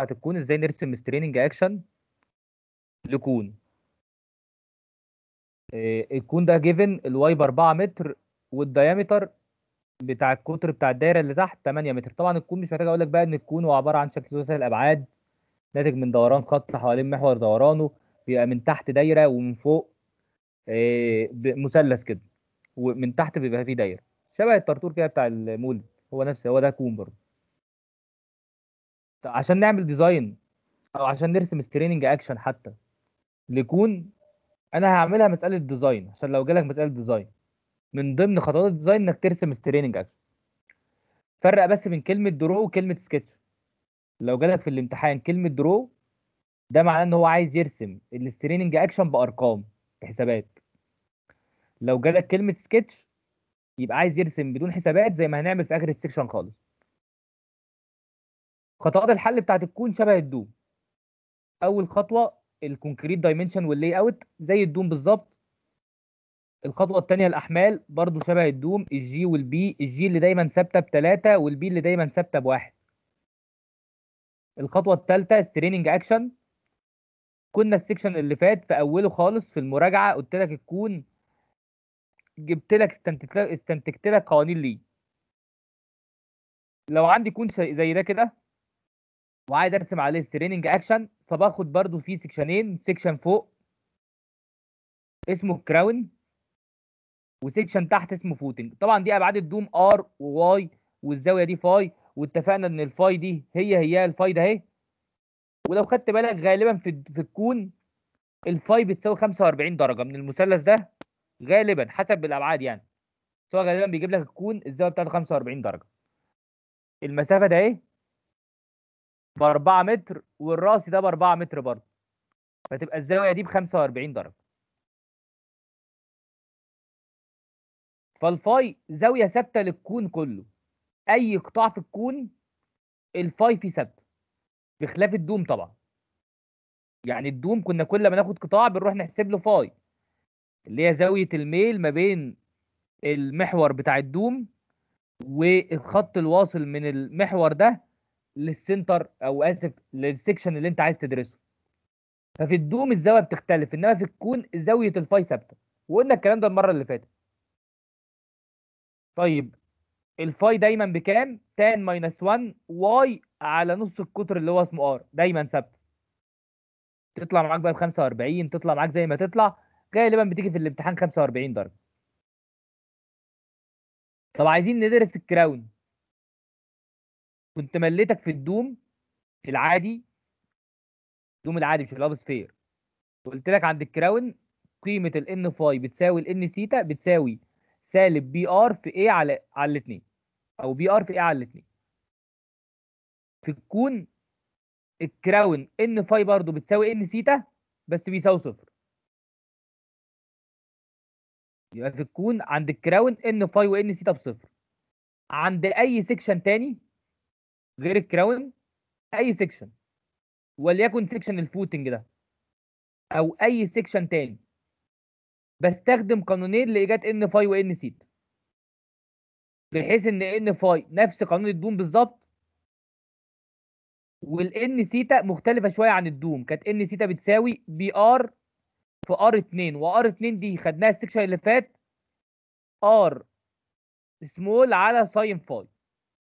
هتكون ازاي نرسم ستريننج اكشن لكون آه، الكون ده جيفن الواي ب 4 متر والديامتر بتاع القطر بتاع الدايره اللي تحت 8 متر طبعا الكون مش محتاج اقول لك بقى ان الكون هو عباره عن شكل ثلاثي الابعاد ناتج من دوران خط حوالين محور دورانه بيبقى من تحت دايره ومن فوق آه، مثلث كده ومن تحت بيبقى فيه دايره شبه الطرطور كده بتاع المولد هو نفسه هو ده كون برضه عشان نعمل ديزاين او عشان نرسم ستريننج اكشن حتى ليكون انا هعملها مساله ديزاين عشان لو جالك مساله ديزاين من ضمن خطوات الديزاين انك ترسم ستريننج اكشن فرق بس بين كلمه درو وكلمه سكتش لو جالك في الامتحان كلمه درو ده معناه ان هو عايز يرسم الستريننج اكشن بارقام بحسابات لو جالك كلمه سكتش يبقى عايز يرسم بدون حسابات زي ما هنعمل في اخر السكشن خالص خطوات الحل بتاعت الكون شبه الدوم اول خطوه الكونكريت دايمنشن واللي اوت زي الدوم بالظبط الخطوه الثانيه الاحمال برضو شبه الدوم الجي والبي الجي اللي دايما ثابته بثلاثه والبي اللي دايما ثابته بواحد الخطوه الثالثه ستريننج اكشن كنا السكشن اللي فات في اوله خالص في المراجعه قلت لك الكون جبت لك استنتجت لك قوانين ليه لو عندي كون زي ده كده وعايز ارسم عليه ستريننج اكشن فباخد برضو فيه سكشنين سكشن فوق اسمه كراون وسكشن تحت اسمه فوتنج طبعا دي ابعاد الدوم ار وواي والزاويه دي فاي واتفقنا ان الفاي دي هي هي الفاي ده اهي ولو خدت بالك غالبا في في الكون الفاي بتساوي 45 درجه من المثلث ده غالبا حسب الابعاد يعني سواء غالبا بيجيب لك الكون الزاويه بتاعته 45 درجه المسافه ده ايه ب 4 متر والراس ده ب 4 متر برضه فتبقى الزاويه دي ب 45 درجه فالفاي زاويه ثابته للكون كله اي قطاع في الكون الفاي فيه ثابته بخلاف الدوم طبعا يعني الدوم كنا كل ما ناخد قطاع بنروح نحسب له فاي اللي هي زاويه الميل ما بين المحور بتاع الدوم والخط الواصل من المحور ده للسنتر او اسف للسكشن اللي انت عايز تدرسه ففي الدوم الزاويه بتختلف انما في الكون زاويه الفاي ثابته وقلنا الكلام ده المره اللي فاتت طيب الفاي دايما بكام تان ماينس 1 واي على نص القطر اللي هو اسمه ار دايما ثابته تطلع معاك بقى ب 45 تطلع معاك زي ما تطلع غالبا بتيجي في الامتحان 45 درجه طب عايزين ندرس الكراون كنت مليتك في الدوم العادي الدوم العادي مش الاب سفير قلت لك عند الكراون قيمه الان فاي بتساوي الان سيتا بتساوي سالب بي ار في ايه على على الاثنين او بي ار في ايه على الاثنين في الكون الكراون ان فاي برضه بتساوي ان سيتا بس بيساوي صفر يبقى في الكون عند الكراون ان فاي وان سيتا بصفر عند اي سيكشن تاني غير الكراون اي سيكشن وليكن سيكشن الفوتنج ده او اي سيكشن تاني بستخدم قانونين لايجاد ان فاي وان سيت بحيث ان ان فاي نفس قانون الدوم بالظبط والان سيتا مختلفه شويه عن الدوم كانت ان سيتا بتساوي بي ار في ار 2 وار 2 دي خدناها السكشن اللي فات ار سمول على ساين فاي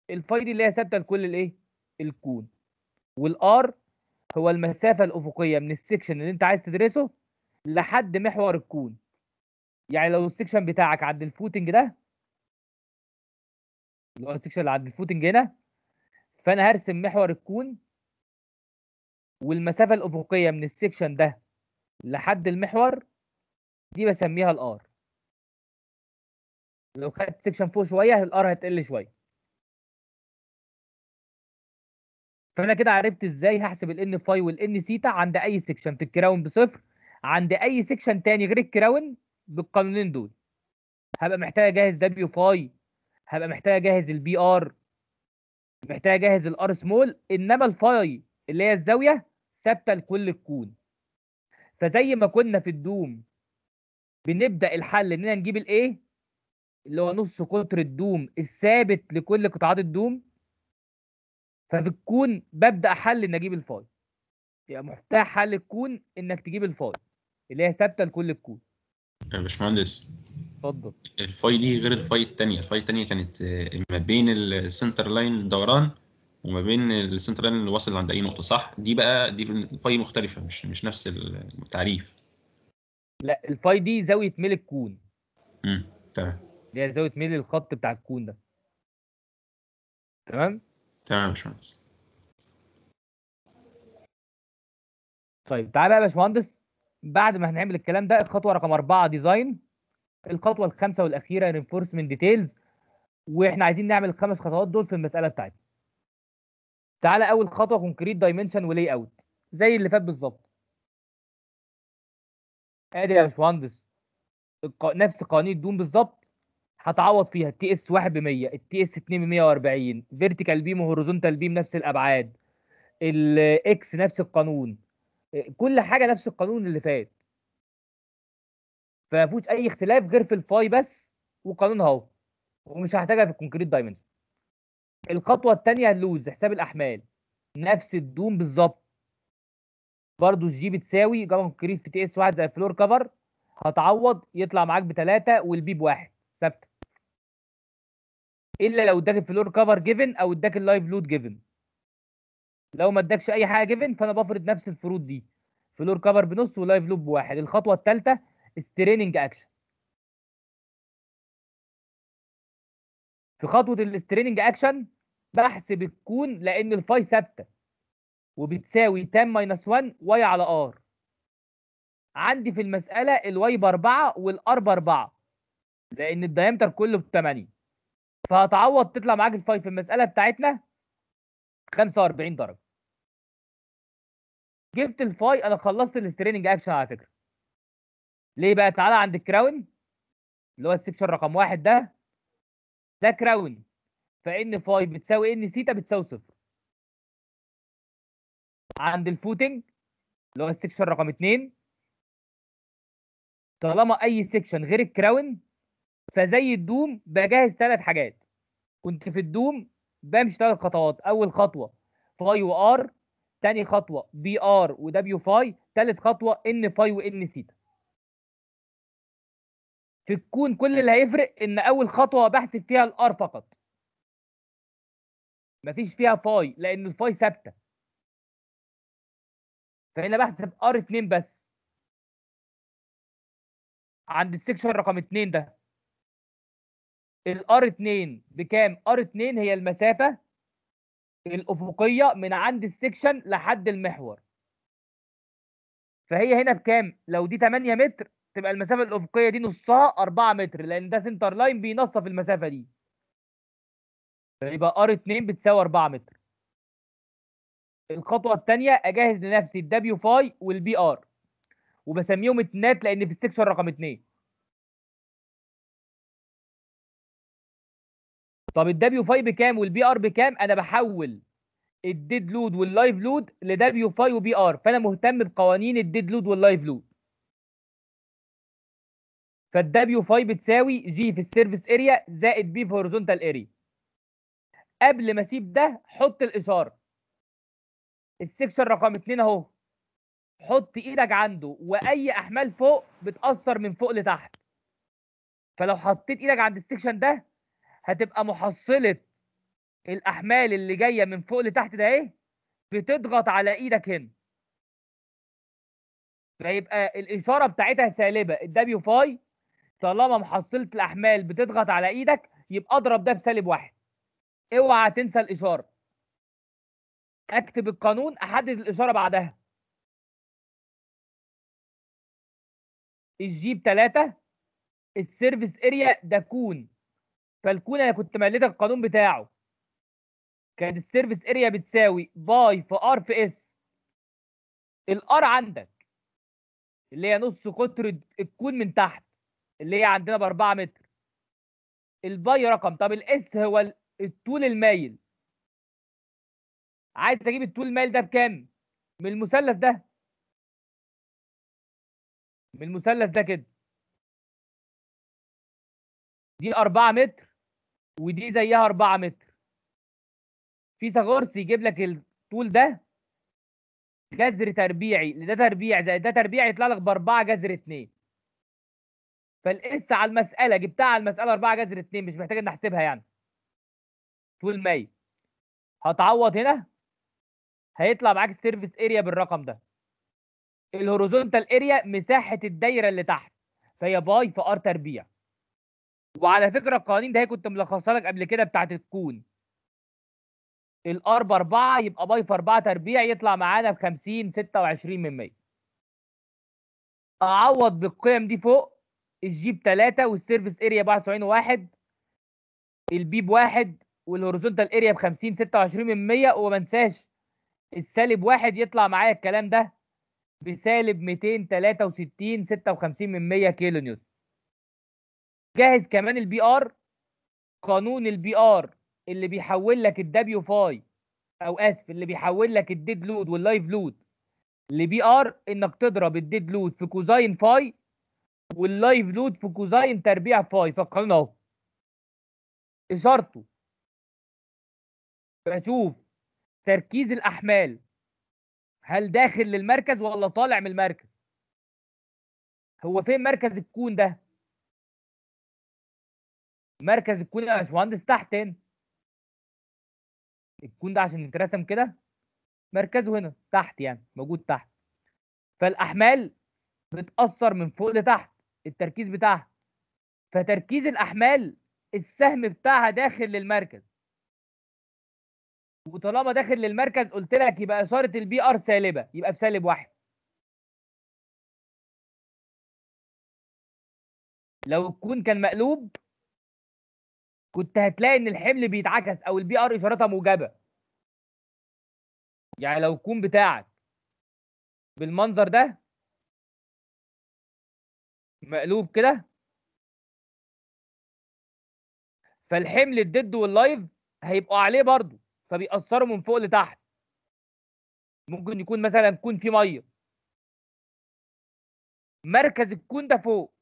الفاي دي اللي هي ثابته لكل الايه الكون والار هو المسافه الافقيه من السكشن اللي انت عايز تدرسه لحد محور الكون يعني لو السكشن بتاعك عند الفوتنج ده اللي هو السكشن اللي عند الفوتنج هنا فانا هرسم محور الكون والمسافه الافقيه من السكشن ده لحد المحور دي بسميها الار لو خدت سكشن فوق شويه الار هتقل شويه فانا كده عرفت ازاي هحسب الان فاي والان سيتا عند اي سيكشن في الكراون بصفر عند اي سيكشن تاني غير الكراون بالقانونين دول هبقى محتاج اجهز دبليو فاي هبقى محتاج اجهز البي ار محتاج اجهز الار سمول انما الفاي اللي هي الزاويه ثابته لكل الكون فزي ما كنا في الدوم بنبدا الحل اننا نجيب الايه اللي هو نص قطر الدوم الثابت لكل قطاعات الدوم فبتكون ببدا حل ان اجيب الفاي يبقى يعني مفتاح حل الكون انك تجيب الفاي اللي هي ثابته لكل الكون يا باشمهندس اتفضل الفاي دي غير الفاي الثانيه الفاي الثانيه كانت آه، ما بين السنتر لاين الدوران وما بين السنتر لاين اللي واصل عند اي نقطه صح دي بقى دي فاي مختلفه مش مش نفس التعريف لا الفاي دي زاويه ميل الكون امم تمام اللي هي زاويه ميل الخط بتاع الكون ده تمام تمام باشمهندس طيب تعالى يا باشمهندس بعد ما هنعمل الكلام ده الخطوه رقم أربعة ديزاين الخطوه الخامسه والاخيره رينفورسمنت ديتيلز واحنا عايزين نعمل الخمس خطوات دول في المساله بتاعتنا تعالى اول خطوه كونكريت دايمنشن ولي اوت زي اللي فات بالظبط ادي يا باشمهندس نفس قوانين الدون بالظبط هتعوض فيها التي اس 1 ب 100 التي اس 2 ب 140 فيرتيكال بيم وهوريزونتال بيم نفس الابعاد الاكس نفس القانون كل حاجه نفس القانون اللي فات فما فيهوش اي اختلاف غير في الفاي بس وقانون اهو ومش هحتاجها في الكونكريت دايمنشن الخطوه الثانيه اللوز حساب الاحمال نفس الدوم بالظبط برضو الجي بتساوي جاما كونكريت في تي اس زي فلور كفر هتعوض يطلع معاك بثلاثه والبي بواحد ثابته الا لو اداك الفلور كفر جيفن او اداك اللايف لود جيفن لو ما اداكش اي حاجه جيفن فانا بفرض نفس الفروض دي فلور كفر بنص ولايف لود بواحد الخطوه الثالثه ستريننج اكشن في خطوه الاستريننج اكشن بحث بتكون لان الفاي ثابته وبتساوي 10 ماينس 1 واي على ار عندي في المساله الواي ب 4 والار ب 4 لان الدايمتر كله ب 8 فهتعوض تطلع معاك الفاي في المساله بتاعتنا 45 درجه جبت الفاي انا خلصت الاستريننج اكشن على فكره ليه بقى تعالى عند الكراون اللي هو السكشن رقم واحد ده ده كراون فان فاي بتساوي ان سيتا بتساوي صفر عند الفوتنج اللي هو السكشن رقم اتنين طالما اي سكشن غير الكراون فزي الدوم بجهز ثلاث حاجات كنت في الدوم بمشي ثلاث خطوات اول خطوه فاي وار ثاني خطوه بي ار ودبليو فاي ثالث خطوه ان فاي وان سيتا في الكون كل اللي هيفرق ان اول خطوه بحسب فيها الار فقط مفيش فيها فاي لان الفاي ثابته فهنا بحسب ار 2 بس عند السكشن رقم 2 ده الار 2 بكام؟ ار 2 هي المسافه الافقيه من عند السكشن لحد المحور. فهي هنا بكام؟ لو دي 8 متر تبقى المسافه الافقيه دي نصها 4 متر لان ده سنتر لاين بينصف المسافه دي. فيبقى ار 2 بتساوي 4 متر. الخطوه الثانيه اجهز لنفسي w فاي والبي ار وبسميهم اتنات لان في السكشن رقم 2. طب الدبليو 5 بكام والبي ار بكام انا بحول الديد لود واللايف لود لدبليو 5 وبي ار فانا مهتم بقوانين الديد لود واللايف لود فالدبليو 5 بتساوي جي في السيرفيس اريا زائد بي في هوريزونتال اريا قبل ما اسيب ده حط الاشاره السكشن رقم 2 اهو حط ايدك عنده واي احمال فوق بتاثر من فوق لتحت فلو حطيت ايدك عند السكشن ده هتبقى محصله الاحمال اللي جايه من فوق لتحت ده ايه بتضغط على ايدك هنا فيبقى الاشاره بتاعتها سالبه الدبليو فاي طالما محصله الاحمال بتضغط على ايدك يبقى اضرب ده بسالب واحد اوعى تنسى الاشاره اكتب القانون احدد الاشاره بعدها الجيب 3 السيرفيس اريا ده كون فالكون انا كنت مقلدك القانون بتاعه كانت السيرفيس اريا بتساوي باي في ار في اس الار عندك اللي هي نص قطر الكون من تحت اللي هي عندنا ب 4 متر الباي رقم طب الاس هو الطول المايل عايز تجيب الطول المايل ده بكام؟ من المثلث ده من المثلث ده كده دي 4 متر ودي زيها 4 متر فيثاغورس يجيب لك الطول ده جذر تربيعي ده تربيع زي ده تربيع يطلع لك ب 4 جذر 2 فالاس على المساله جبتها على المساله 4 جذر 2 مش محتاج ان احسبها يعني طول 100 هتعوض هنا هيطلع معاك السيرفيس اريا بالرقم ده الهوريزونتال اريا مساحه الدايره اللي تحت فهي باي في ار تربيع وعلى فكره القوانين ده كنت ملخصها لك قبل كده بتاعت الكون الار ب 4 يبقى باي في 4 تربيع يطلع معانا ب 50 26 من 100 اعوض بالقيم دي فوق الجي ب 3 والسيرفيس اريا ب 71 1 البي ب 1 والهوريزونتال اريا ب 50 26 من 100 وما انساش السالب 1 يطلع معايا الكلام ده بسالب 263 56 من 100 كيلو نيوتن جهز كمان البي ار قانون البي ار اللي بيحول لك الدبليو فاي او اسف اللي بيحول لك الديد لود واللايف لود لبي ار انك تضرب الديد لود في كوزاين فاي واللايف لود في كوزاين تربيع فاي فالقانون اهو اشارته بشوف تركيز الاحمال هل داخل للمركز ولا طالع من المركز هو فين مركز الكون ده مركز الكون يا باشمهندس تحت هنا الكون ده عشان يترسم كده مركزه هنا تحت يعني موجود تحت فالاحمال بتاثر من فوق لتحت التركيز بتاعها فتركيز الاحمال السهم بتاعها داخل للمركز وطالما داخل للمركز قلت لك يبقى اشاره البي ار سالبه يبقى بسالب واحد لو الكون كان مقلوب كنت هتلاقي ان الحمل بيتعكس او البي ار اشارتها موجبه يعني لو الكون بتاعك بالمنظر ده مقلوب كده فالحمل الديد واللايف هيبقوا عليه برضه فبيأثروا من فوق لتحت ممكن يكون مثلا كون فيه ميه مركز الكون ده فوق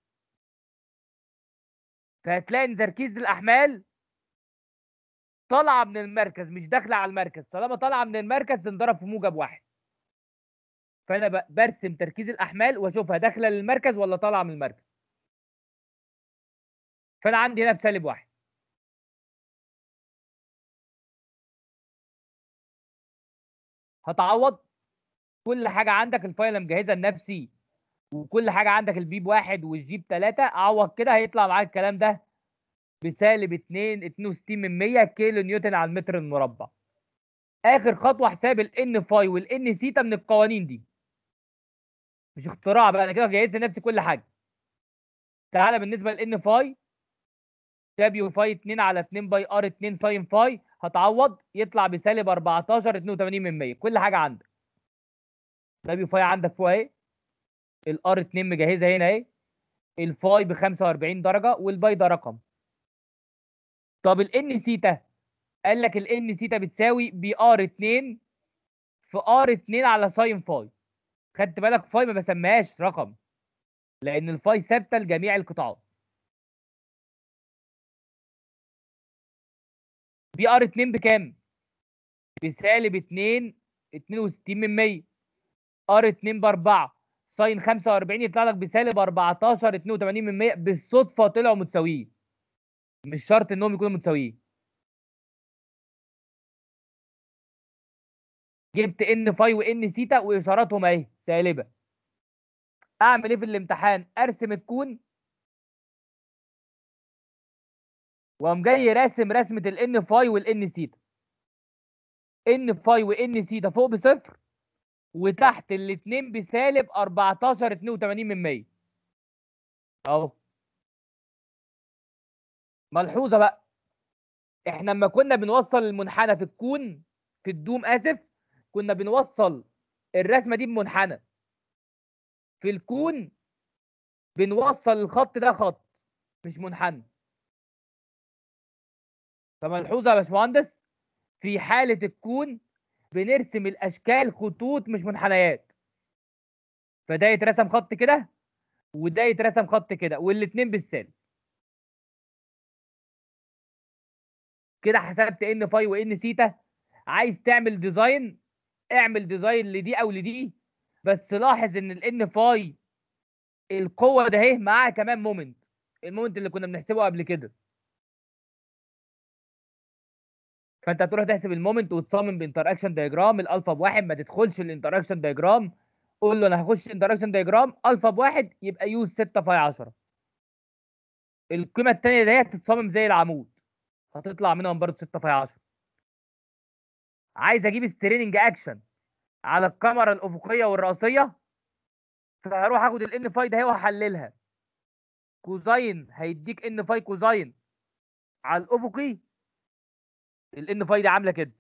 فهتلاقي ان تركيز الاحمال طالعه من المركز مش داخله على المركز طالما طالعه من المركز تنضرب في موجب واحد فانا برسم تركيز الاحمال واشوفها داخله للمركز ولا طالعه من المركز فانا عندي هنا بسالب واحد هتعوض كل حاجه عندك الفايله مجهزه لنفسي وكل حاجه عندك البي واحد والجيب ثلاثه عوض كده هيطلع معاك الكلام ده بسالب 2 62 من 100 كيلو نيوتن على المتر المربع اخر خطوه حساب الان فاي والان سيتا من القوانين دي مش اختراع بقى انا كده جهزت لنفسي كل حاجه تعالى بالنسبه للان فاي تابيو فاي 2 على 2 باي ار 2 ساين فاي هتعوض يطلع بسالب 14 82 من 100 كل حاجه عندك تابيو فاي عندك فوق ايه؟ الار 2 مجهزه هنا اهي الفاي ب 45 درجه والباي ده رقم طب الان سيتا قال لك الان سيتا بتساوي بي ار 2 في ار 2 على ساين فاي خدت بالك فاي ما بسمهاش رقم لان الفاي ثابته لجميع القطاعات بي ار 2 بكام بسالب 2 62 من 100 ار 2 ب 4 ساين 45 يطلع لك بسالب 14 82% بالصدفه طلعوا متساويين مش شرط انهم يكونوا متساويين جبت ان فاي وان سيتا واشاراتهم اهي سالبه اعمل ايه في الامتحان ارسم الكون وقام جاي راسم رسمه الان فاي والان سيتا ان فاي وان سيتا فوق بصفر وتحت الاثنين بسالب 14 82 من 100 اهو ملحوظه بقى احنا لما كنا بنوصل المنحنى في الكون في الدوم اسف كنا بنوصل الرسمه دي بمنحنى في الكون بنوصل الخط ده خط مش منحنى فملحوظه يا باشمهندس في حاله الكون بنرسم الاشكال خطوط مش منحنيات فده يترسم خط كده وده يترسم خط كده والاثنين بالسالب كده حسبت ان فاي وان سيتا عايز تعمل ديزاين اعمل ديزاين لدي او لدي بس لاحظ ان الان فاي القوه ده اهي معاها كمان مومنت المومنت اللي كنا بنحسبه قبل كده فانت هتروح تحسب المومنت وتصمم بانتراكشن دايجرام الالفا بواحد ما تدخلش الانتراكشن دايجرام قول له انا هخش انتراكشن دايجرام الفا بواحد يبقى يوز 6 فاي 10 القيمه الثانيه ديت تتصمم زي العمود هتطلع منهم برضه 6 فاي 10 عايز اجيب ستريننج اكشن على الكاميرا الافقيه والراسيه فهروح اخد الان فاي ده واحللها كوزاين هيديك ان فاي كوزاين على الافقي الان فاي دي عامله كده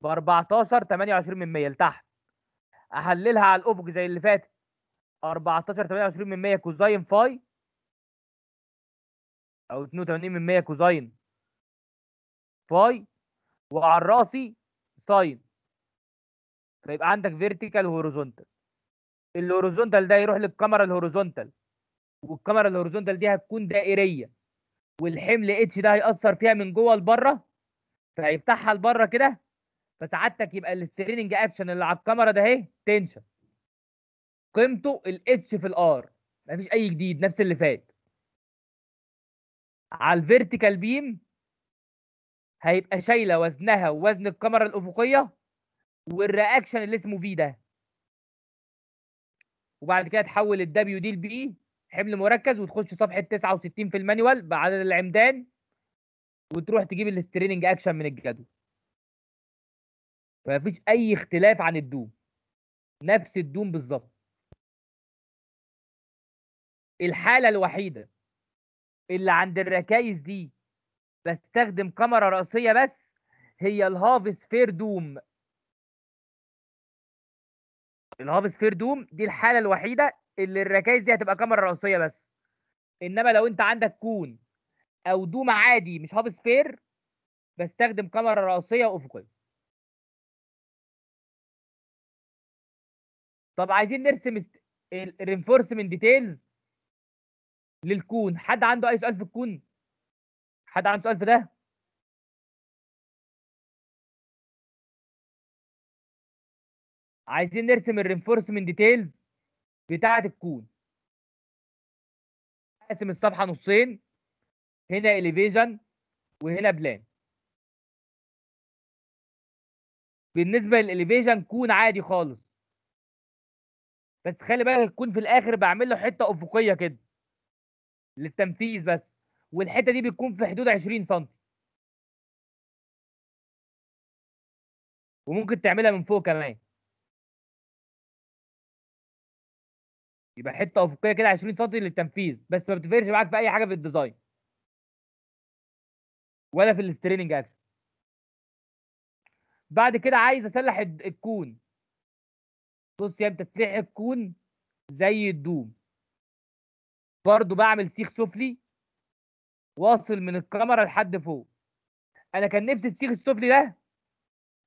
ب 14 28 من 100 لتحت احللها على الافق زي اللي فاتت 14 28 من 100 كوزاين فاي او 82 من 100 كوزاين فاي وعلى راسي ساين فيبقى عندك فيرتيكال وهوريزونتال الهوريزونتال ده يروح للكاميرا الهوريزونتال والكاميرا الهوريزونتال دي هتكون دائريه والحمل اتش ده هيأثر فيها من جوه لبره فيفتحها لبره كده فسعادتك يبقى الاستريننج اكشن اللي على الكاميرا ده اهي تنشن قيمته الاتش في الار مفيش اي جديد نفس اللي فات على الفيرتيكال بيم هيبقى شايله وزنها ووزن الكاميرا الافقيه والرياكشن اللي اسمه في ده وبعد كده تحول الدبليو دي لبي حمل مركز وتخش صفحه 69 في المانيوال بعدد العمدان وتروح تجيب الستريننج اكشن من الجدول فمفيش اي اختلاف عن الدوم نفس الدوم بالظبط الحاله الوحيده اللي عند الركايز دي بستخدم كاميرا راسيه بس هي الهاف سفير دوم الهاف سفير دوم دي الحاله الوحيده اللي الركايز دي هتبقى كاميرا راسيه بس انما لو انت عندك كون او دوم عادي مش هاف سبير بستخدم كاميرا راسيه وافقيه طب عايزين نرسم الرينفورسمنت ديتيلز للكون حد عنده اي سؤال في الكون حد عنده سؤال في ده عايزين نرسم الرينفورسمنت ديتيلز بتاعه الكون اقسم الصفحه نصين هنا اليفيجن وهنا بلان بالنسبه للاليفيجن كون عادي خالص بس خلي بالك الكون في الاخر بعمل له حته افقيه كده للتنفيذ بس والحته دي بتكون في حدود 20 سم وممكن تعملها من فوق كمان يبقى حته افقيه كده 20 سم للتنفيذ بس ما بتفرقش معاك في اي حاجه في الديزاين ولا في الاستريننج اكشن بعد كده عايز اسلح الكون بص يا تسليح الكون زي الدوم برضو بعمل سيخ سفلي واصل من الكاميرا لحد فوق انا كان نفسي السيخ السفلي ده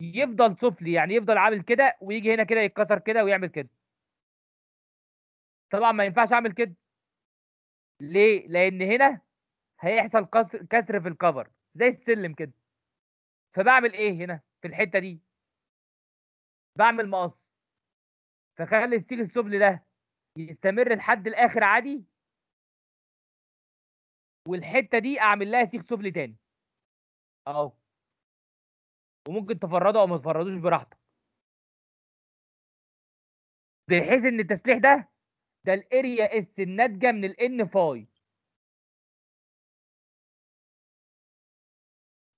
يفضل سفلي يعني يفضل عامل كده ويجي هنا كده يتكسر كده ويعمل كده طبعا ما ينفعش اعمل كده ليه لان هنا هيحصل كسر في الكفر زي السلم كده فبعمل ايه هنا في الحته دي بعمل مقص فخلي السيج السفلي ده يستمر لحد الاخر عادي والحته دي اعمل لها سيج سفلي تاني اهو وممكن تفرده او ما تفردوش براحتك بحيث ان التسليح ده ده الاريا اس الناتجه من الان فاي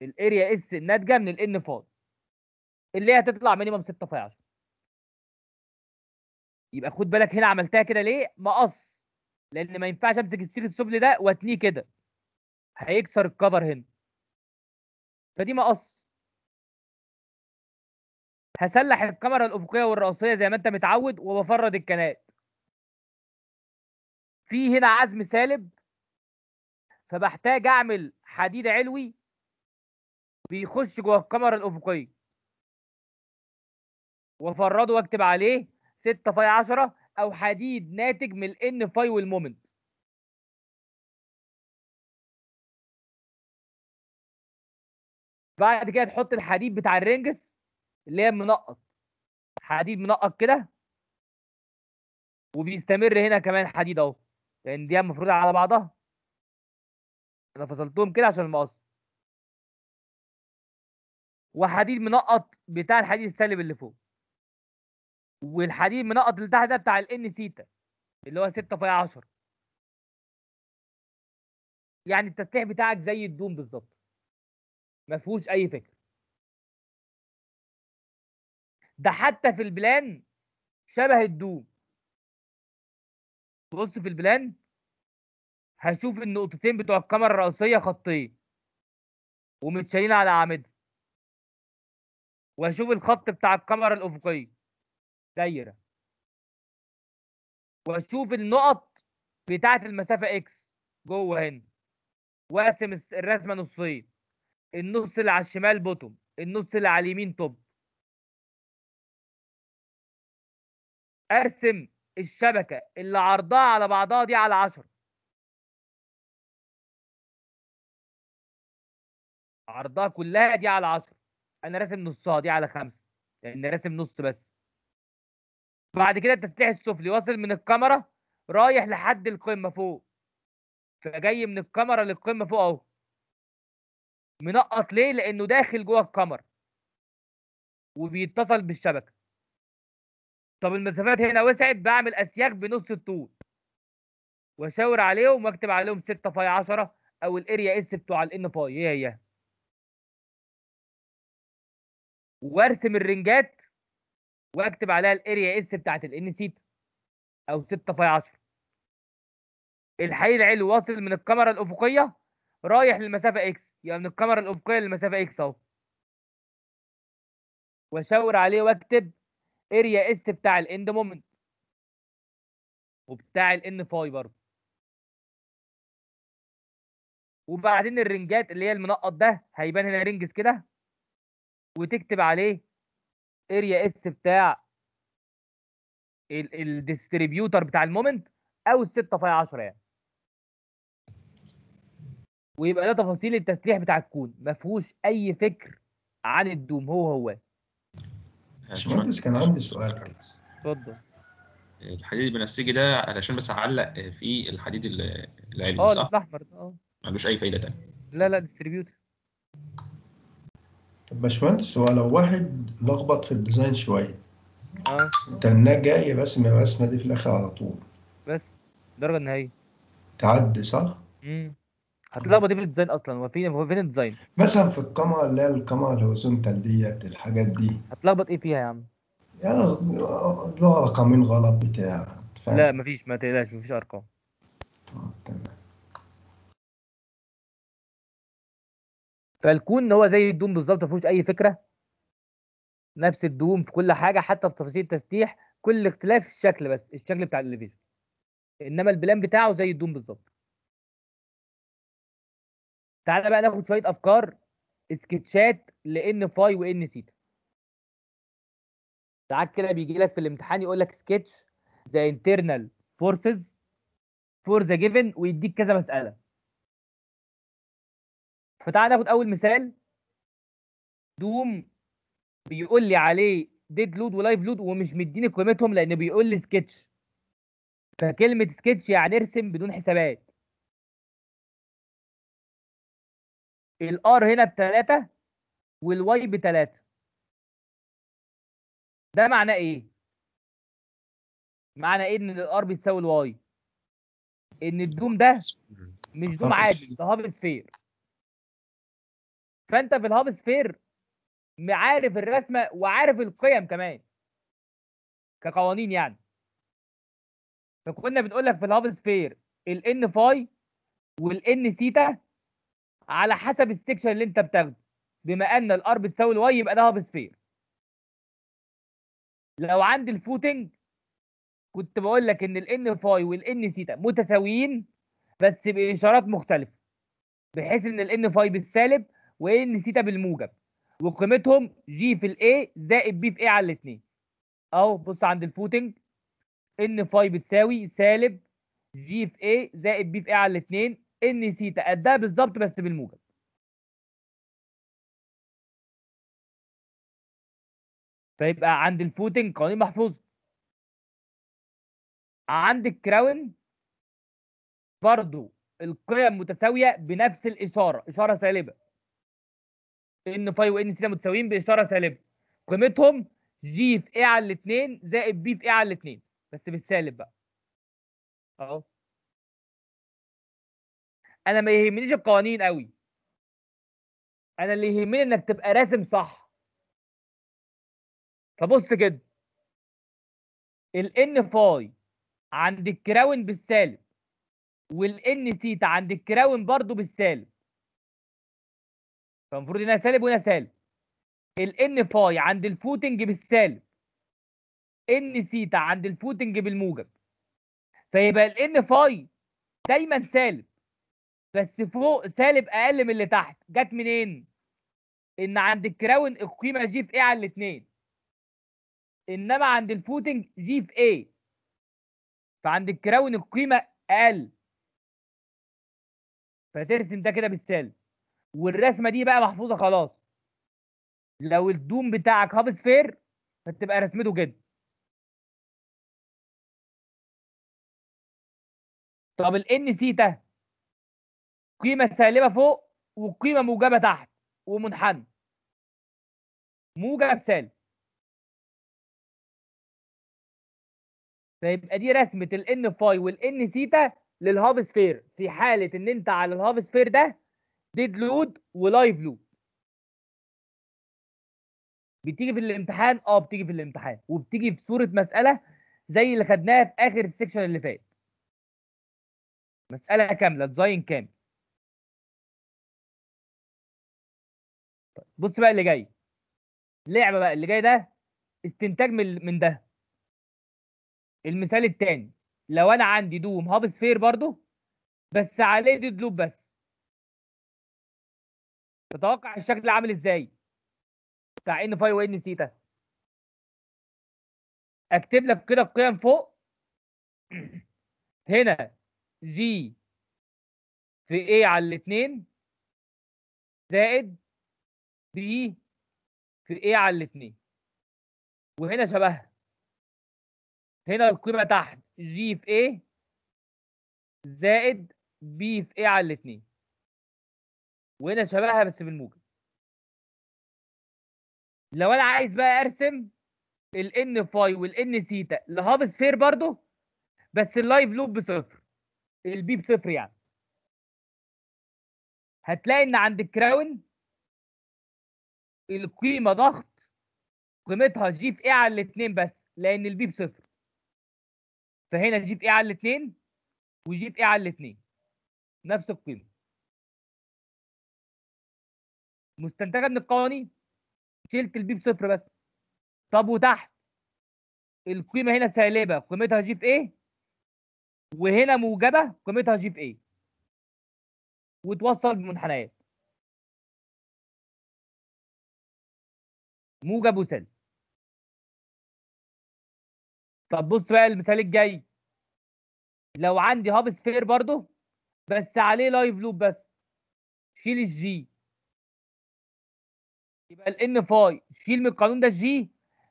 الاريا اس الناتجه من الان فاض اللي هي هتطلع مينيمم 6 في 10 يبقى خد بالك هنا عملتها كده ليه مقص لان ما ينفعش امسك السيخ السفلي ده واتنيه كده هيكسر الكفر هنا فدي مقص هسلح الكاميرا الافقيه والرأسيه زي ما انت متعود وبفرد الكنات في هنا عزم سالب فبحتاج اعمل حديد علوي بيخش جوه الكاميرا الافقيه وافرده واكتب عليه 6 فاي 10 او حديد ناتج من الان فاي والمومنت بعد كده تحط الحديد بتاع الرنجس اللي هي منقط حديد منقط كده وبيستمر هنا كمان حديد اهو لان يعني دي المفروض على بعضها انا فصلتهم كده عشان المقص وحديد منقط بتاع الحديد السالب اللي فوق والحديد منقط اللي تحت ده بتاع الان سيتا اللي هو 6 في 10 يعني التسليح بتاعك زي الدوم بالظبط ما فيهوش اي فكره ده حتى في البلان شبه الدوم بص في البلان هشوف النقطتين بتوع الكاميرا الرئيسيه خطين ومتشالين على اعمده واشوف الخط بتاع الكاميرا الافقيه دايره واشوف النقط بتاعه المسافه اكس جوه هنا واقسم الرسمه نصين النص اللي على الشمال بوتوم النص اللي على اليمين توب ارسم الشبكه اللي عرضها على بعضها دي على 10 عرضها كلها دي على 10 انا راسم نصها دي على خمسه لان يعني راسم نص بس بعد كده التسليح السفلي واصل من الكاميرا رايح لحد القمه فوق فجاي من الكاميرا للقمه فوق اهو منقط ليه لانه داخل جوه الكاميرا وبيتصل بالشبكه طب المسافات هنا وسعت بعمل اسياخ بنص الطول واشاور عليهم واكتب عليهم 6 فاي 10 او الاريا اس بتوع الان فاي هي هي وارسم الرنجات واكتب عليها الاريا اس بتاعت الان سيت او 6 باي 10 الحي العلوي واصل من الكاميرا الافقيه رايح للمسافه اكس يبقى يعني من الكاميرا الافقيه للمسافه اكس اهو واشاور عليه واكتب اريا اس بتاع الاند مومنت وبتاع الان فاي برضه وبعدين الرنجات اللي هي المنقط ده هيبان هنا رنجز كده وتكتب عليه اريا اس بتاع الديستريبيوتر بتاع المومنت او 6 في 10 يعني ويبقى ده تفاصيل التسليح بتاع الكون ما فيهوش اي فكر عن الدوم هو هو باشمهندس كان عندي سؤال اتفضل الحديد البنفسجي ده علشان بس اعلق في الحديد العلوي آه، صح؟ الاحمر اه ملوش اي فايده ثانيه لا لا ديستريبيوتر باشمهندس هو لو واحد لخبط في الديزاين شويه اه التناه جايه باسمه الرسمه دي في الاخر على طول بس درجه نهائيه تعدي صح؟ امم هتلخبط ايه في الديزاين اصلا هو فين هو فين الديزاين؟ مثلا في القمع اللي هي القمع الهوريزونتال ديت الحاجات دي هتلخبط ايه فيها يا عم؟ يا له رقمين غلط بتاع لا مفيش ما تقلقش مفيش ارقام طب تمام فالكون هو زي الدوم بالظبط ما فيهوش اي فكره نفس الدوم في كل حاجه حتى في تفاصيل التسليح كل اختلاف الشكل بس الشكل بتاع الاليفيشن انما البلان بتاعه زي الدوم بالظبط تعالى بقى ناخد شويه افكار سكتشات لان فاي وان سيتا ساعات كده بيجي لك في الامتحان يقول لك سكتش ذا انترنال فورسز فور ذا جيفن ويديك كذا مساله فتعال ناخد اول مثال دوم بيقول لي عليه ديد لود ولايف لود ومش مديني قيمتهم لان بيقول لي سكتش فكلمه سكتش يعني ارسم بدون حسابات الار هنا بثلاثه والواي بثلاثه ده معناه ايه؟ معنى ايه ان الار بيتساوي الواي؟ ان الدوم ده مش دوم عادي ده هابل سفير فانت في الهاب سفير عارف الرسمه وعارف القيم كمان كقوانين يعني فكنا بنقول لك في الهاب سفير الان فاي والان سيتا على حسب السكشن اللي انت بتاخده بما ان الار بتساوي الواي يبقى ده هاف سفير لو عندي الفوتنج كنت بقول لك ان الان فاي والان سيتا متساويين بس باشارات مختلفه بحيث ان الان فاي بالسالب وان ثيتا بالموجب وقيمتهم جي في الاي زائد بي في اي على الاثنين اهو بص عند الفوتنج ان فاي بتساوي سالب جي في اي زائد بي في اي على الاثنين ان ثيتا قدها بالظبط بس بالموجب فيبقى عند الفوتنج قوانين محفوظه عند الكراون برضو القيم متساويه بنفس الاشاره اشاره سالبه ان فاي وان سيتا متساويين باشاره سالبه قيمتهم جي في ايه على الاثنين زائد بي في ايه على الاثنين بس بالسالب بقى اهو انا ما يهمنيش القوانين قوي انا اللي يهمني انك تبقى راسم صح فبص كده الان فاي عند الكراون بالسالب والان سيتا عند الكراون برضو بالسالب فالمفروض هنا سالب وهنا سالب n فاي عند الفوتنج بالسالب ان سيتا عند الفوتنج بالموجب فيبقى n فاي دايما سالب بس فوق سالب اقل من اللي تحت جت منين؟ ان عند الكراون القيمه جي في ايه على الاثنين انما عند الفوتنج جي في ايه فعند الكراون القيمه اقل فترسم ده كده بالسالب والرسمه دي بقى محفوظه خلاص لو الدوم بتاعك هاب سفير فتبقى رسمته كده طب الان سيتا قيمه سالبه فوق وقيمه موجبه تحت ومنحنى موجب سالب فيبقى دي رسمه الان فاي والان سيتا للهاب سفير في حاله ان انت على الهاب سفير ده ديد لود ولايف لود بتيجي في الامتحان اه بتيجي في الامتحان وبتيجي في صوره مساله زي اللي خدناها في اخر السكشن اللي فات مساله كامله ديزاين كامل طيب، بص بقى اللي جاي لعبه بقى اللي جاي ده استنتاج من ده المثال التاني لو انا عندي دوم هابس فير برضو بس عليه ديد لوب بس تتوقع الشكل عامل ازاي بتاع ان فاي وان سيتا اكتب لك كده القيم فوق هنا جي في ايه على الاثنين زائد بي في ايه على الاثنين وهنا شبهها هنا القيمه تحت جي في ايه زائد بي في ايه على الاثنين وهنا شبهها بس بالموجب لو انا عايز بقى ارسم الان فاي والان سيتا لهاف سفير برضه بس اللايف لوب بصفر البي بصفر يعني هتلاقي ان عند الكراون القيمه ضغط قيمتها جي في ايه على الاثنين بس لان البي بصفر فهنا جي في ايه على الاثنين وجي في ايه على الاثنين نفس القيمه مستنتجه من القوانين شلت البي بصفر بس طب وتحت القيمه هنا سالبه قيمتها جي في ايه وهنا موجبه قيمتها جي في ايه وتوصل بمنحنيات موجب وسالب طب بص بقى المثال الجاي لو عندي هاب سفير برضه بس عليه لايف لوب بس شيل الجي يبقى n فاي شيل من القانون ده الجي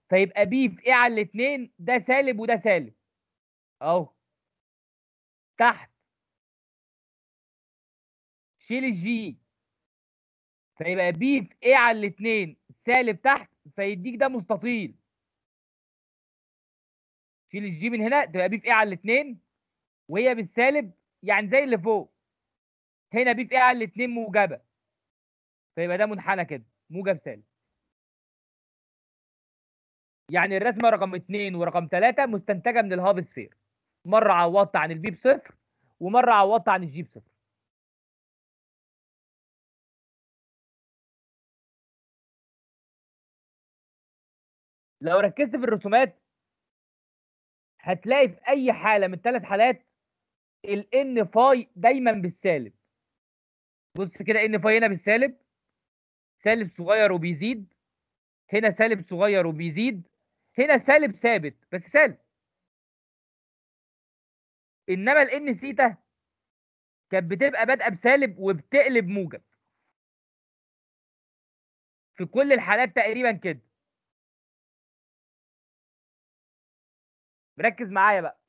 فيبقى بي في ايه على الاثنين ده سالب وده سالب اهو تحت شيل الجي فيبقى بي في ايه على الاثنين سالب تحت فيديك ده مستطيل شيل الجي من هنا تبقى بي في ايه على الاثنين وهي بالسالب يعني زي اللي فوق هنا بي في ايه على الاثنين موجبه فيبقى ده منحنى كده موجب سالب يعني الرسمه رقم اثنين ورقم ثلاثة مستنتجه من الهاب سفير مره عوضت عن البي بصفر ومره عوضت عن الجي بصفر لو ركزت في الرسومات هتلاقي في اي حاله من الثلاث حالات الان فاي دايما بالسالب بص كده ان فاي هنا بالسالب سالب صغير وبيزيد هنا سالب صغير وبيزيد هنا سالب ثابت بس سالب انما الان ثيتا كانت بتبقى بادئه بسالب وبتقلب موجب في كل الحالات تقريبا كده ركز معايا بقى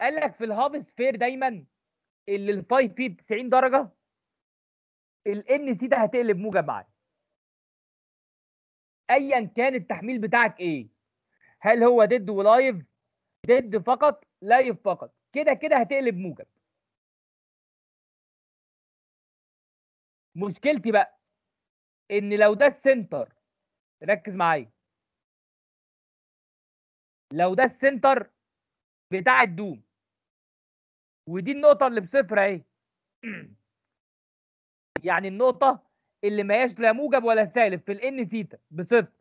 قال لك في الهاف سفير دايما اللي الباي بي 90 درجه الان سي ده هتقلب موجب معاك ايا كان التحميل بتاعك ايه هل هو ديد ولايف ديد فقط لايف فقط كده كده هتقلب موجب مشكلتي بقى ان لو ده السنتر ركز معايا لو ده السنتر بتاع الدوم ودي النقطة اللي بصفر اهي يعني النقطة اللي ما هياش لا موجب ولا سالب في الان ثيتا بصفر